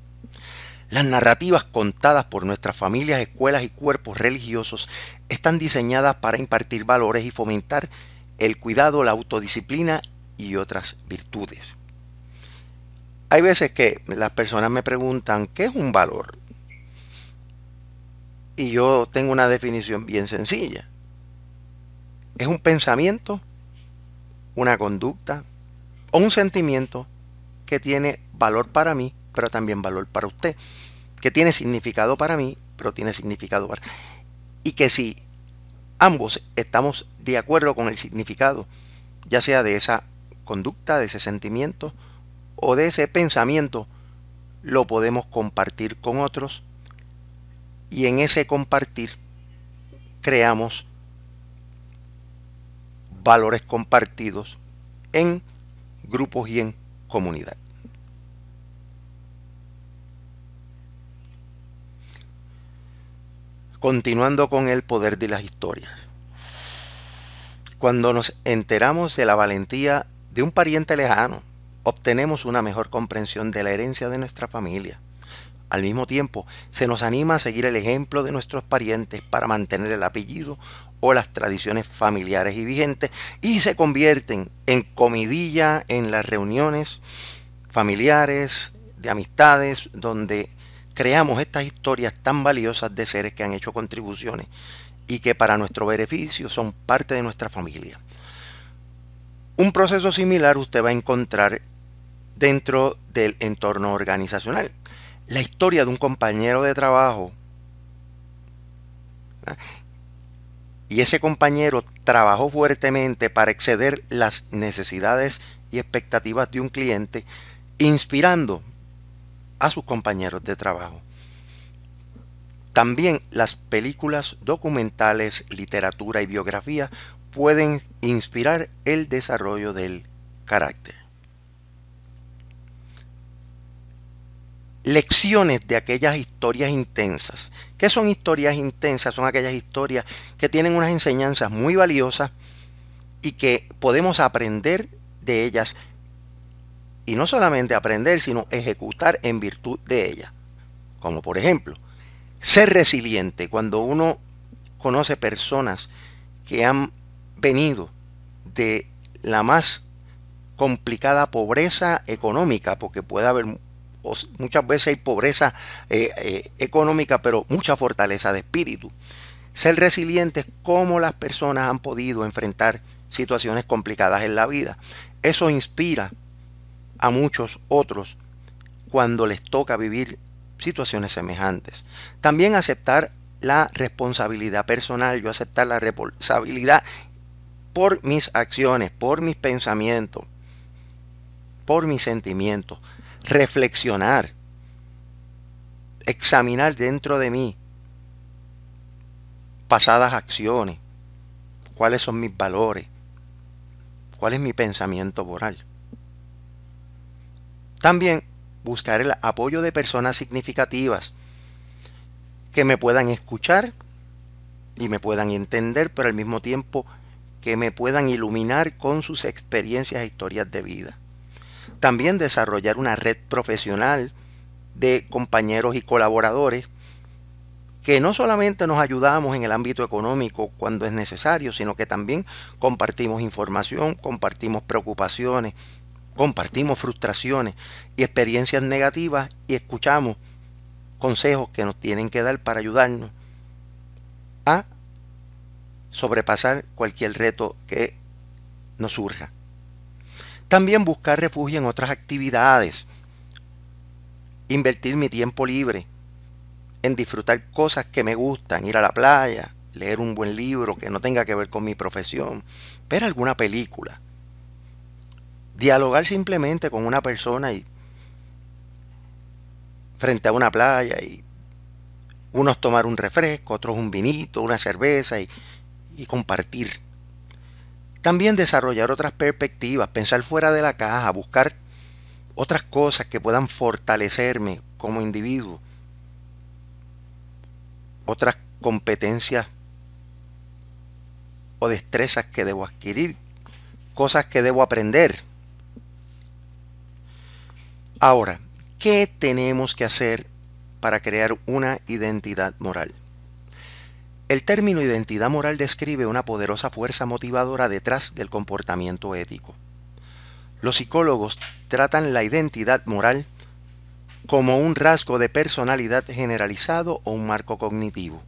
Las narrativas contadas por nuestras familias, escuelas y cuerpos religiosos están diseñadas para impartir valores y fomentar el cuidado, la autodisciplina y otras virtudes. Hay veces que las personas me preguntan, ¿qué es un valor? Y yo tengo una definición bien sencilla. Es un pensamiento una conducta o un sentimiento que tiene valor para mí, pero también valor para usted, que tiene significado para mí, pero tiene significado para... Y que si ambos estamos de acuerdo con el significado, ya sea de esa conducta, de ese sentimiento o de ese pensamiento, lo podemos compartir con otros y en ese compartir creamos valores compartidos en grupos y en comunidad. Continuando con el poder de las historias. Cuando nos enteramos de la valentía de un pariente lejano, obtenemos una mejor comprensión de la herencia de nuestra familia al mismo tiempo, se nos anima a seguir el ejemplo de nuestros parientes para mantener el apellido o las tradiciones familiares y vigentes y se convierten en comidilla en las reuniones familiares, de amistades, donde creamos estas historias tan valiosas de seres que han hecho contribuciones y que para nuestro beneficio son parte de nuestra familia. Un proceso similar usted va a encontrar dentro del entorno organizacional la historia de un compañero de trabajo. Y ese compañero trabajó fuertemente para exceder las necesidades y expectativas de un cliente, inspirando a sus compañeros de trabajo. También las películas, documentales, literatura y biografía pueden inspirar el desarrollo del carácter. lecciones de aquellas historias intensas. ¿Qué son historias intensas? Son aquellas historias que tienen unas enseñanzas muy valiosas y que podemos aprender de ellas. Y no solamente aprender, sino ejecutar en virtud de ellas. Como por ejemplo, ser resiliente. Cuando uno conoce personas que han venido de la más complicada pobreza económica, porque puede haber muchas veces hay pobreza eh, eh, económica, pero mucha fortaleza de espíritu. Ser resilientes como las personas han podido enfrentar situaciones complicadas en la vida. Eso inspira a muchos otros cuando les toca vivir situaciones semejantes. También aceptar la responsabilidad personal, yo aceptar la responsabilidad por mis acciones, por mis pensamientos, por mis sentimientos, reflexionar, examinar dentro de mí pasadas acciones, cuáles son mis valores, cuál es mi pensamiento moral. También buscar el apoyo de personas significativas que me puedan escuchar y me puedan entender, pero al mismo tiempo que me puedan iluminar con sus experiencias e historias de vida. También desarrollar una red profesional de compañeros y colaboradores que no solamente nos ayudamos en el ámbito económico cuando es necesario, sino que también compartimos información, compartimos preocupaciones, compartimos frustraciones y experiencias negativas y escuchamos consejos que nos tienen que dar para ayudarnos a sobrepasar cualquier reto que nos surja. También buscar refugio en otras actividades. Invertir mi tiempo libre en disfrutar cosas que me gustan, ir a la playa, leer un buen libro que no tenga que ver con mi profesión, ver alguna película. Dialogar simplemente con una persona y frente a una playa y unos tomar un refresco, otros un vinito, una cerveza y compartir. También desarrollar otras perspectivas, pensar fuera de la caja, buscar otras cosas que puedan fortalecerme como individuo, otras competencias o destrezas que debo adquirir, cosas que debo aprender. Ahora, ¿qué tenemos que hacer para crear una identidad moral? El término identidad moral describe una poderosa fuerza motivadora detrás del comportamiento ético. Los psicólogos tratan la identidad moral como un rasgo de personalidad generalizado o un marco cognitivo.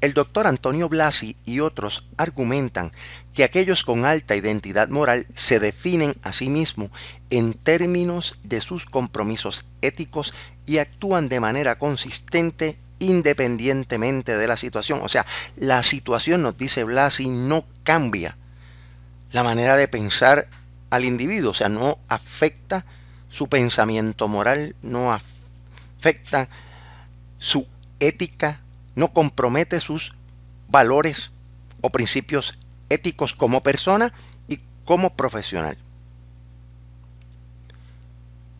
El doctor Antonio Blasi y otros argumentan que aquellos con alta identidad moral se definen a sí mismos en términos de sus compromisos éticos y actúan de manera consistente independientemente de la situación. O sea, la situación, nos dice Blasi, no cambia la manera de pensar al individuo, o sea, no afecta su pensamiento moral, no afecta su ética, no compromete sus valores o principios éticos como persona y como profesional.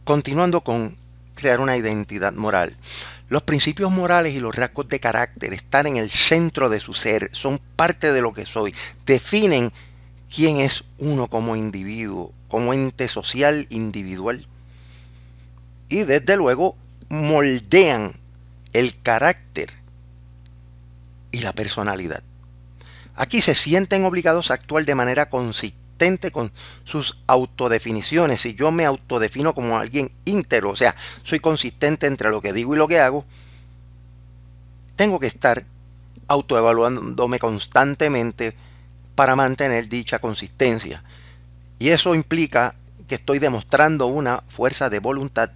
Continuando con crear una identidad moral. Los principios morales y los rasgos de carácter están en el centro de su ser, son parte de lo que soy, definen quién es uno como individuo, como ente social individual. Y desde luego moldean el carácter y la personalidad. Aquí se sienten obligados a actuar de manera consistente con sus autodefiniciones. Si yo me autodefino como alguien íntegro, o sea, soy consistente entre lo que digo y lo que hago, tengo que estar autoevaluándome constantemente para mantener dicha consistencia. Y eso implica que estoy demostrando una fuerza de voluntad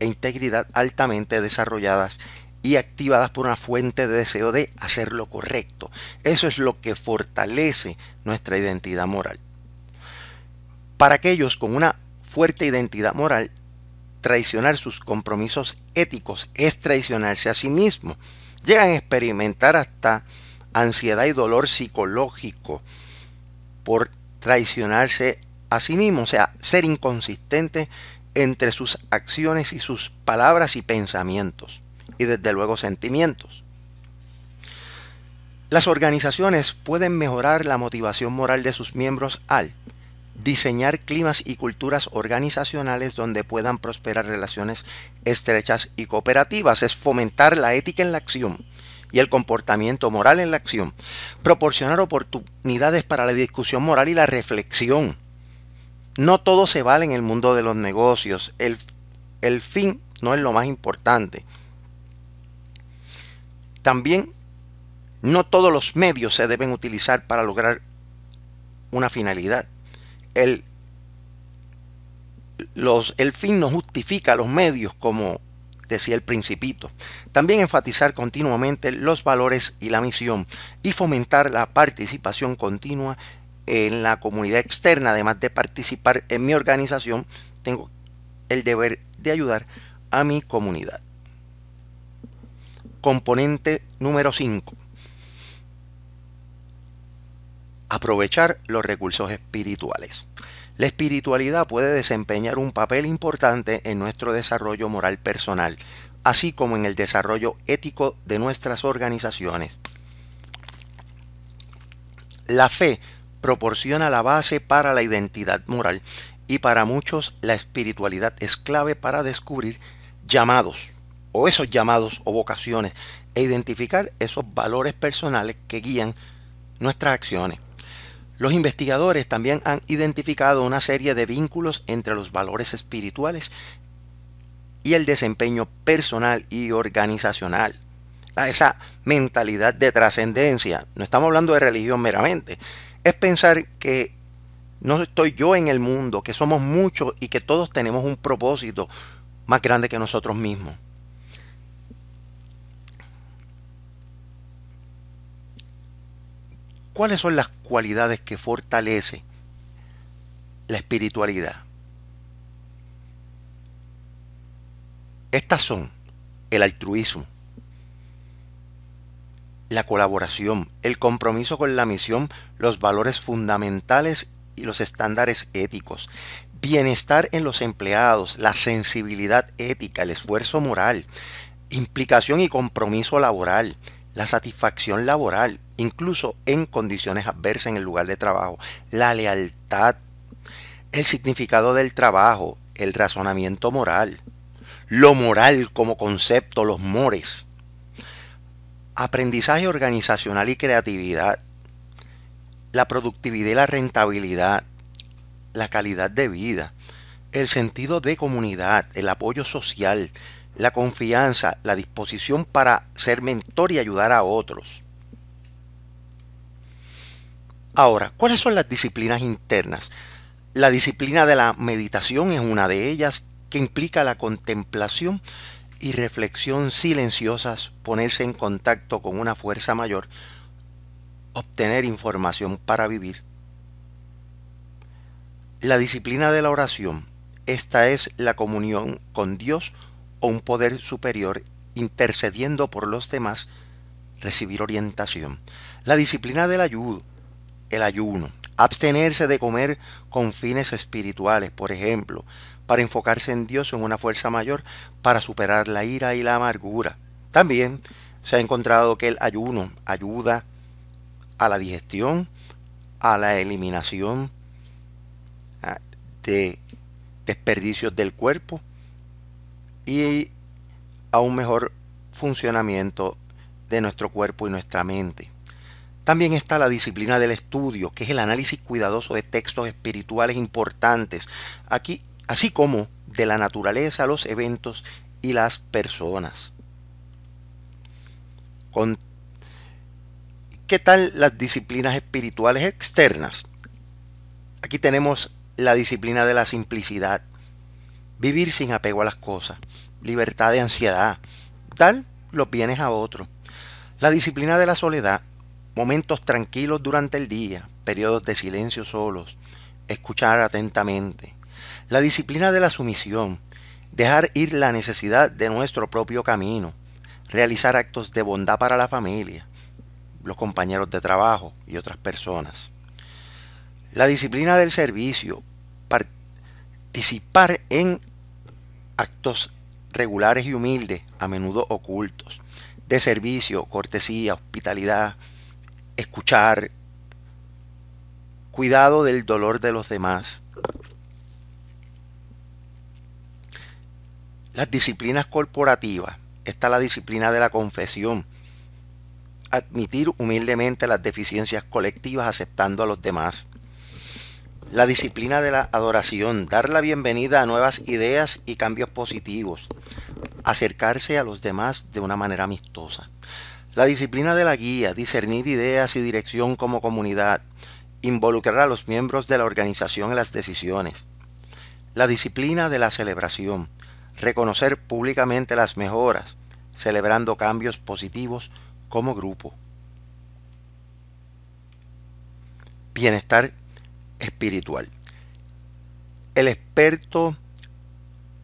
e integridad altamente desarrolladas y activadas por una fuente de deseo de hacer lo correcto. Eso es lo que fortalece nuestra identidad moral. Para aquellos con una fuerte identidad moral, traicionar sus compromisos éticos es traicionarse a sí mismo. Llegan a experimentar hasta ansiedad y dolor psicológico por traicionarse a sí mismo, o sea, ser inconsistente entre sus acciones y sus palabras y pensamientos, y desde luego sentimientos. Las organizaciones pueden mejorar la motivación moral de sus miembros al diseñar climas y culturas organizacionales donde puedan prosperar relaciones estrechas y cooperativas, es fomentar la ética en la acción y el comportamiento moral en la acción, proporcionar oportunidades para la discusión moral y la reflexión. No todo se vale en el mundo de los negocios, el, el fin no es lo más importante. También no todos los medios se deben utilizar para lograr una finalidad el, los, el fin no justifica los medios, como decía el principito. También enfatizar continuamente los valores y la misión y fomentar la participación continua en la comunidad externa, además de participar en mi organización, tengo el deber de ayudar a mi comunidad. Componente número 5. aprovechar los recursos espirituales. La espiritualidad puede desempeñar un papel importante en nuestro desarrollo moral personal, así como en el desarrollo ético de nuestras organizaciones. La fe proporciona la base para la identidad moral y para muchos la espiritualidad es clave para descubrir llamados o esos llamados o vocaciones e identificar esos valores personales que guían nuestras acciones. Los investigadores también han identificado una serie de vínculos entre los valores espirituales y el desempeño personal y organizacional. Esa mentalidad de trascendencia, no estamos hablando de religión meramente, es pensar que no estoy yo en el mundo, que somos muchos y que todos tenemos un propósito más grande que nosotros mismos. ¿Cuáles son las cualidades que fortalece la espiritualidad? Estas son el altruismo, la colaboración, el compromiso con la misión, los valores fundamentales y los estándares éticos, bienestar en los empleados, la sensibilidad ética, el esfuerzo moral, implicación y compromiso laboral, la satisfacción laboral, incluso en condiciones adversas en el lugar de trabajo, la lealtad, el significado del trabajo, el razonamiento moral, lo moral como concepto, los mores, aprendizaje organizacional y creatividad, la productividad y la rentabilidad, la calidad de vida, el sentido de comunidad, el apoyo social, la confianza, la disposición para ser mentor y ayudar a otros Ahora, ¿cuáles son las disciplinas internas? La disciplina de la meditación es una de ellas que implica la contemplación y reflexión silenciosas, ponerse en contacto con una fuerza mayor, obtener información para vivir. La disciplina de la oración, esta es la comunión con Dios o un poder superior intercediendo por los demás, recibir orientación. La disciplina del ayudo, el ayuno, abstenerse de comer con fines espirituales, por ejemplo, para enfocarse en Dios en una fuerza mayor para superar la ira y la amargura. También se ha encontrado que el ayuno ayuda a la digestión, a la eliminación ah, de desperdicios del cuerpo y a un mejor funcionamiento de nuestro cuerpo y nuestra mente. También está la disciplina del estudio, que es el análisis cuidadoso de textos espirituales importantes, aquí, así como de la naturaleza, los eventos y las personas. Con, ¿Qué tal las disciplinas espirituales externas? Aquí tenemos la disciplina de la simplicidad, vivir sin apego a las cosas, libertad de ansiedad, tal los bienes a otro. La disciplina de la soledad, Momentos tranquilos durante el día, periodos de silencio solos, escuchar atentamente. La disciplina de la sumisión, dejar ir la necesidad de nuestro propio camino, realizar actos de bondad para la familia, los compañeros de trabajo y otras personas. La disciplina del servicio, participar en actos regulares y humildes, a menudo ocultos, de servicio, cortesía, hospitalidad, escuchar, cuidado del dolor de los demás. Las disciplinas corporativas, está la disciplina de la confesión, admitir humildemente las deficiencias colectivas aceptando a los demás. La disciplina de la adoración, dar la bienvenida a nuevas ideas y cambios positivos, acercarse a los demás de una manera amistosa. La disciplina de la guía, discernir ideas y dirección como comunidad, involucrar a los miembros de la organización en las decisiones. La disciplina de la celebración, reconocer públicamente las mejoras, celebrando cambios positivos como grupo. Bienestar espiritual. El experto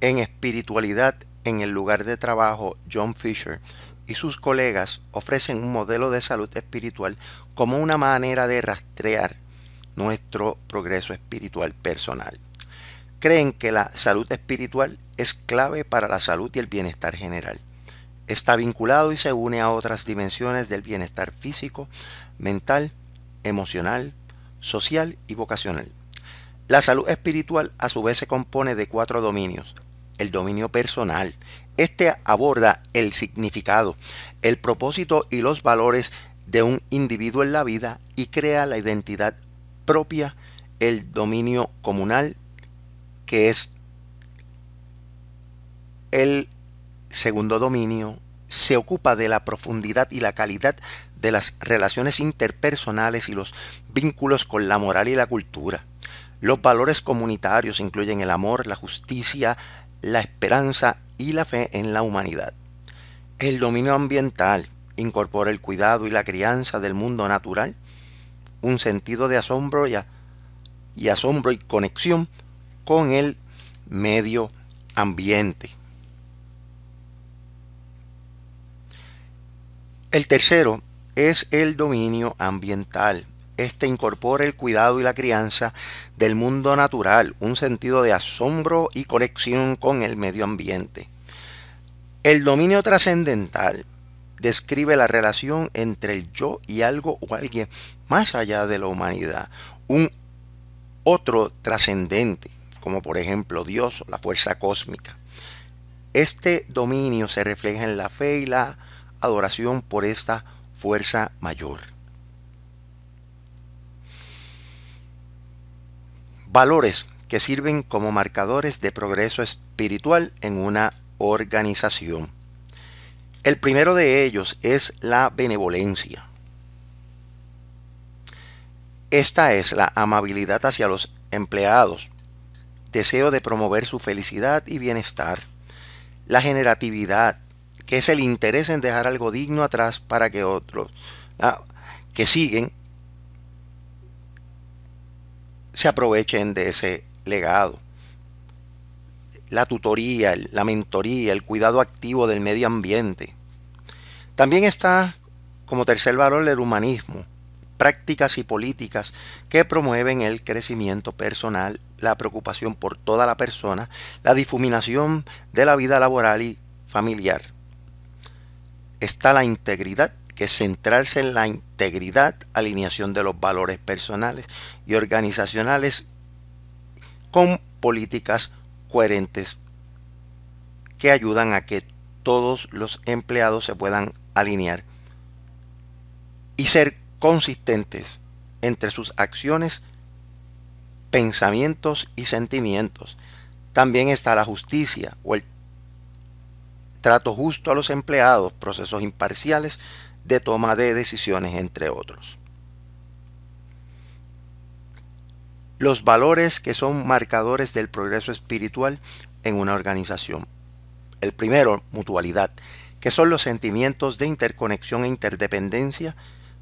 en espiritualidad en el lugar de trabajo, John Fisher, y sus colegas ofrecen un modelo de salud espiritual como una manera de rastrear nuestro progreso espiritual personal. Creen que la salud espiritual es clave para la salud y el bienestar general. Está vinculado y se une a otras dimensiones del bienestar físico, mental, emocional, social y vocacional. La salud espiritual a su vez se compone de cuatro dominios. El dominio personal, este aborda el significado, el propósito y los valores de un individuo en la vida y crea la identidad propia, el dominio comunal, que es el segundo dominio, se ocupa de la profundidad y la calidad de las relaciones interpersonales y los vínculos con la moral y la cultura. Los valores comunitarios incluyen el amor, la justicia, la esperanza, y la fe en la humanidad. El dominio ambiental incorpora el cuidado y la crianza del mundo natural, un sentido de asombro y, asombro y conexión con el medio ambiente. El tercero es el dominio ambiental, este incorpora el cuidado y la crianza del mundo natural, un sentido de asombro y conexión con el medio ambiente. El dominio trascendental describe la relación entre el yo y algo o alguien más allá de la humanidad, un otro trascendente, como por ejemplo Dios o la fuerza cósmica. Este dominio se refleja en la fe y la adoración por esta fuerza mayor. valores que sirven como marcadores de progreso espiritual en una organización. El primero de ellos es la benevolencia. Esta es la amabilidad hacia los empleados, deseo de promover su felicidad y bienestar, la generatividad, que es el interés en dejar algo digno atrás para que otros ah, que siguen se aprovechen de ese legado. La tutoría, la mentoría, el cuidado activo del medio ambiente. También está como tercer valor el humanismo, prácticas y políticas que promueven el crecimiento personal, la preocupación por toda la persona, la difuminación de la vida laboral y familiar. Está la integridad que centrarse en la integridad, alineación de los valores personales y organizacionales con políticas coherentes que ayudan a que todos los empleados se puedan alinear y ser consistentes entre sus acciones, pensamientos y sentimientos. También está la justicia o el trato justo a los empleados, procesos imparciales, de toma de decisiones, entre otros. Los valores que son marcadores del progreso espiritual en una organización. El primero, mutualidad, que son los sentimientos de interconexión e interdependencia,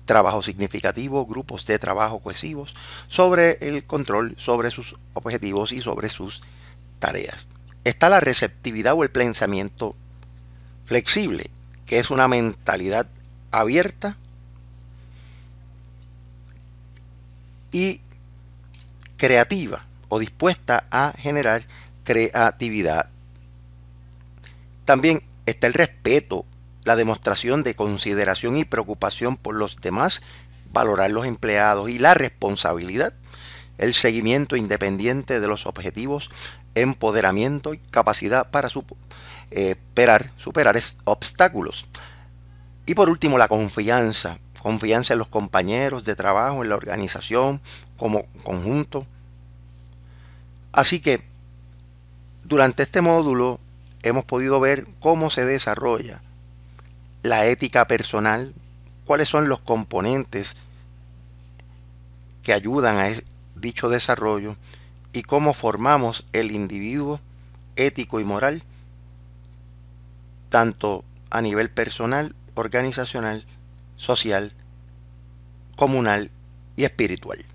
trabajo significativo, grupos de trabajo cohesivos, sobre el control, sobre sus objetivos y sobre sus tareas. Está la receptividad o el pensamiento flexible, que es una mentalidad abierta y creativa o dispuesta a generar creatividad. También está el respeto, la demostración de consideración y preocupación por los demás, valorar los empleados y la responsabilidad, el seguimiento independiente de los objetivos, empoderamiento y capacidad para eh, superar, superar obstáculos, y por último, la confianza. Confianza en los compañeros de trabajo, en la organización, como conjunto. Así que durante este módulo hemos podido ver cómo se desarrolla la ética personal, cuáles son los componentes que ayudan a dicho desarrollo y cómo formamos el individuo ético y moral, tanto a nivel personal organizacional, social, comunal y espiritual.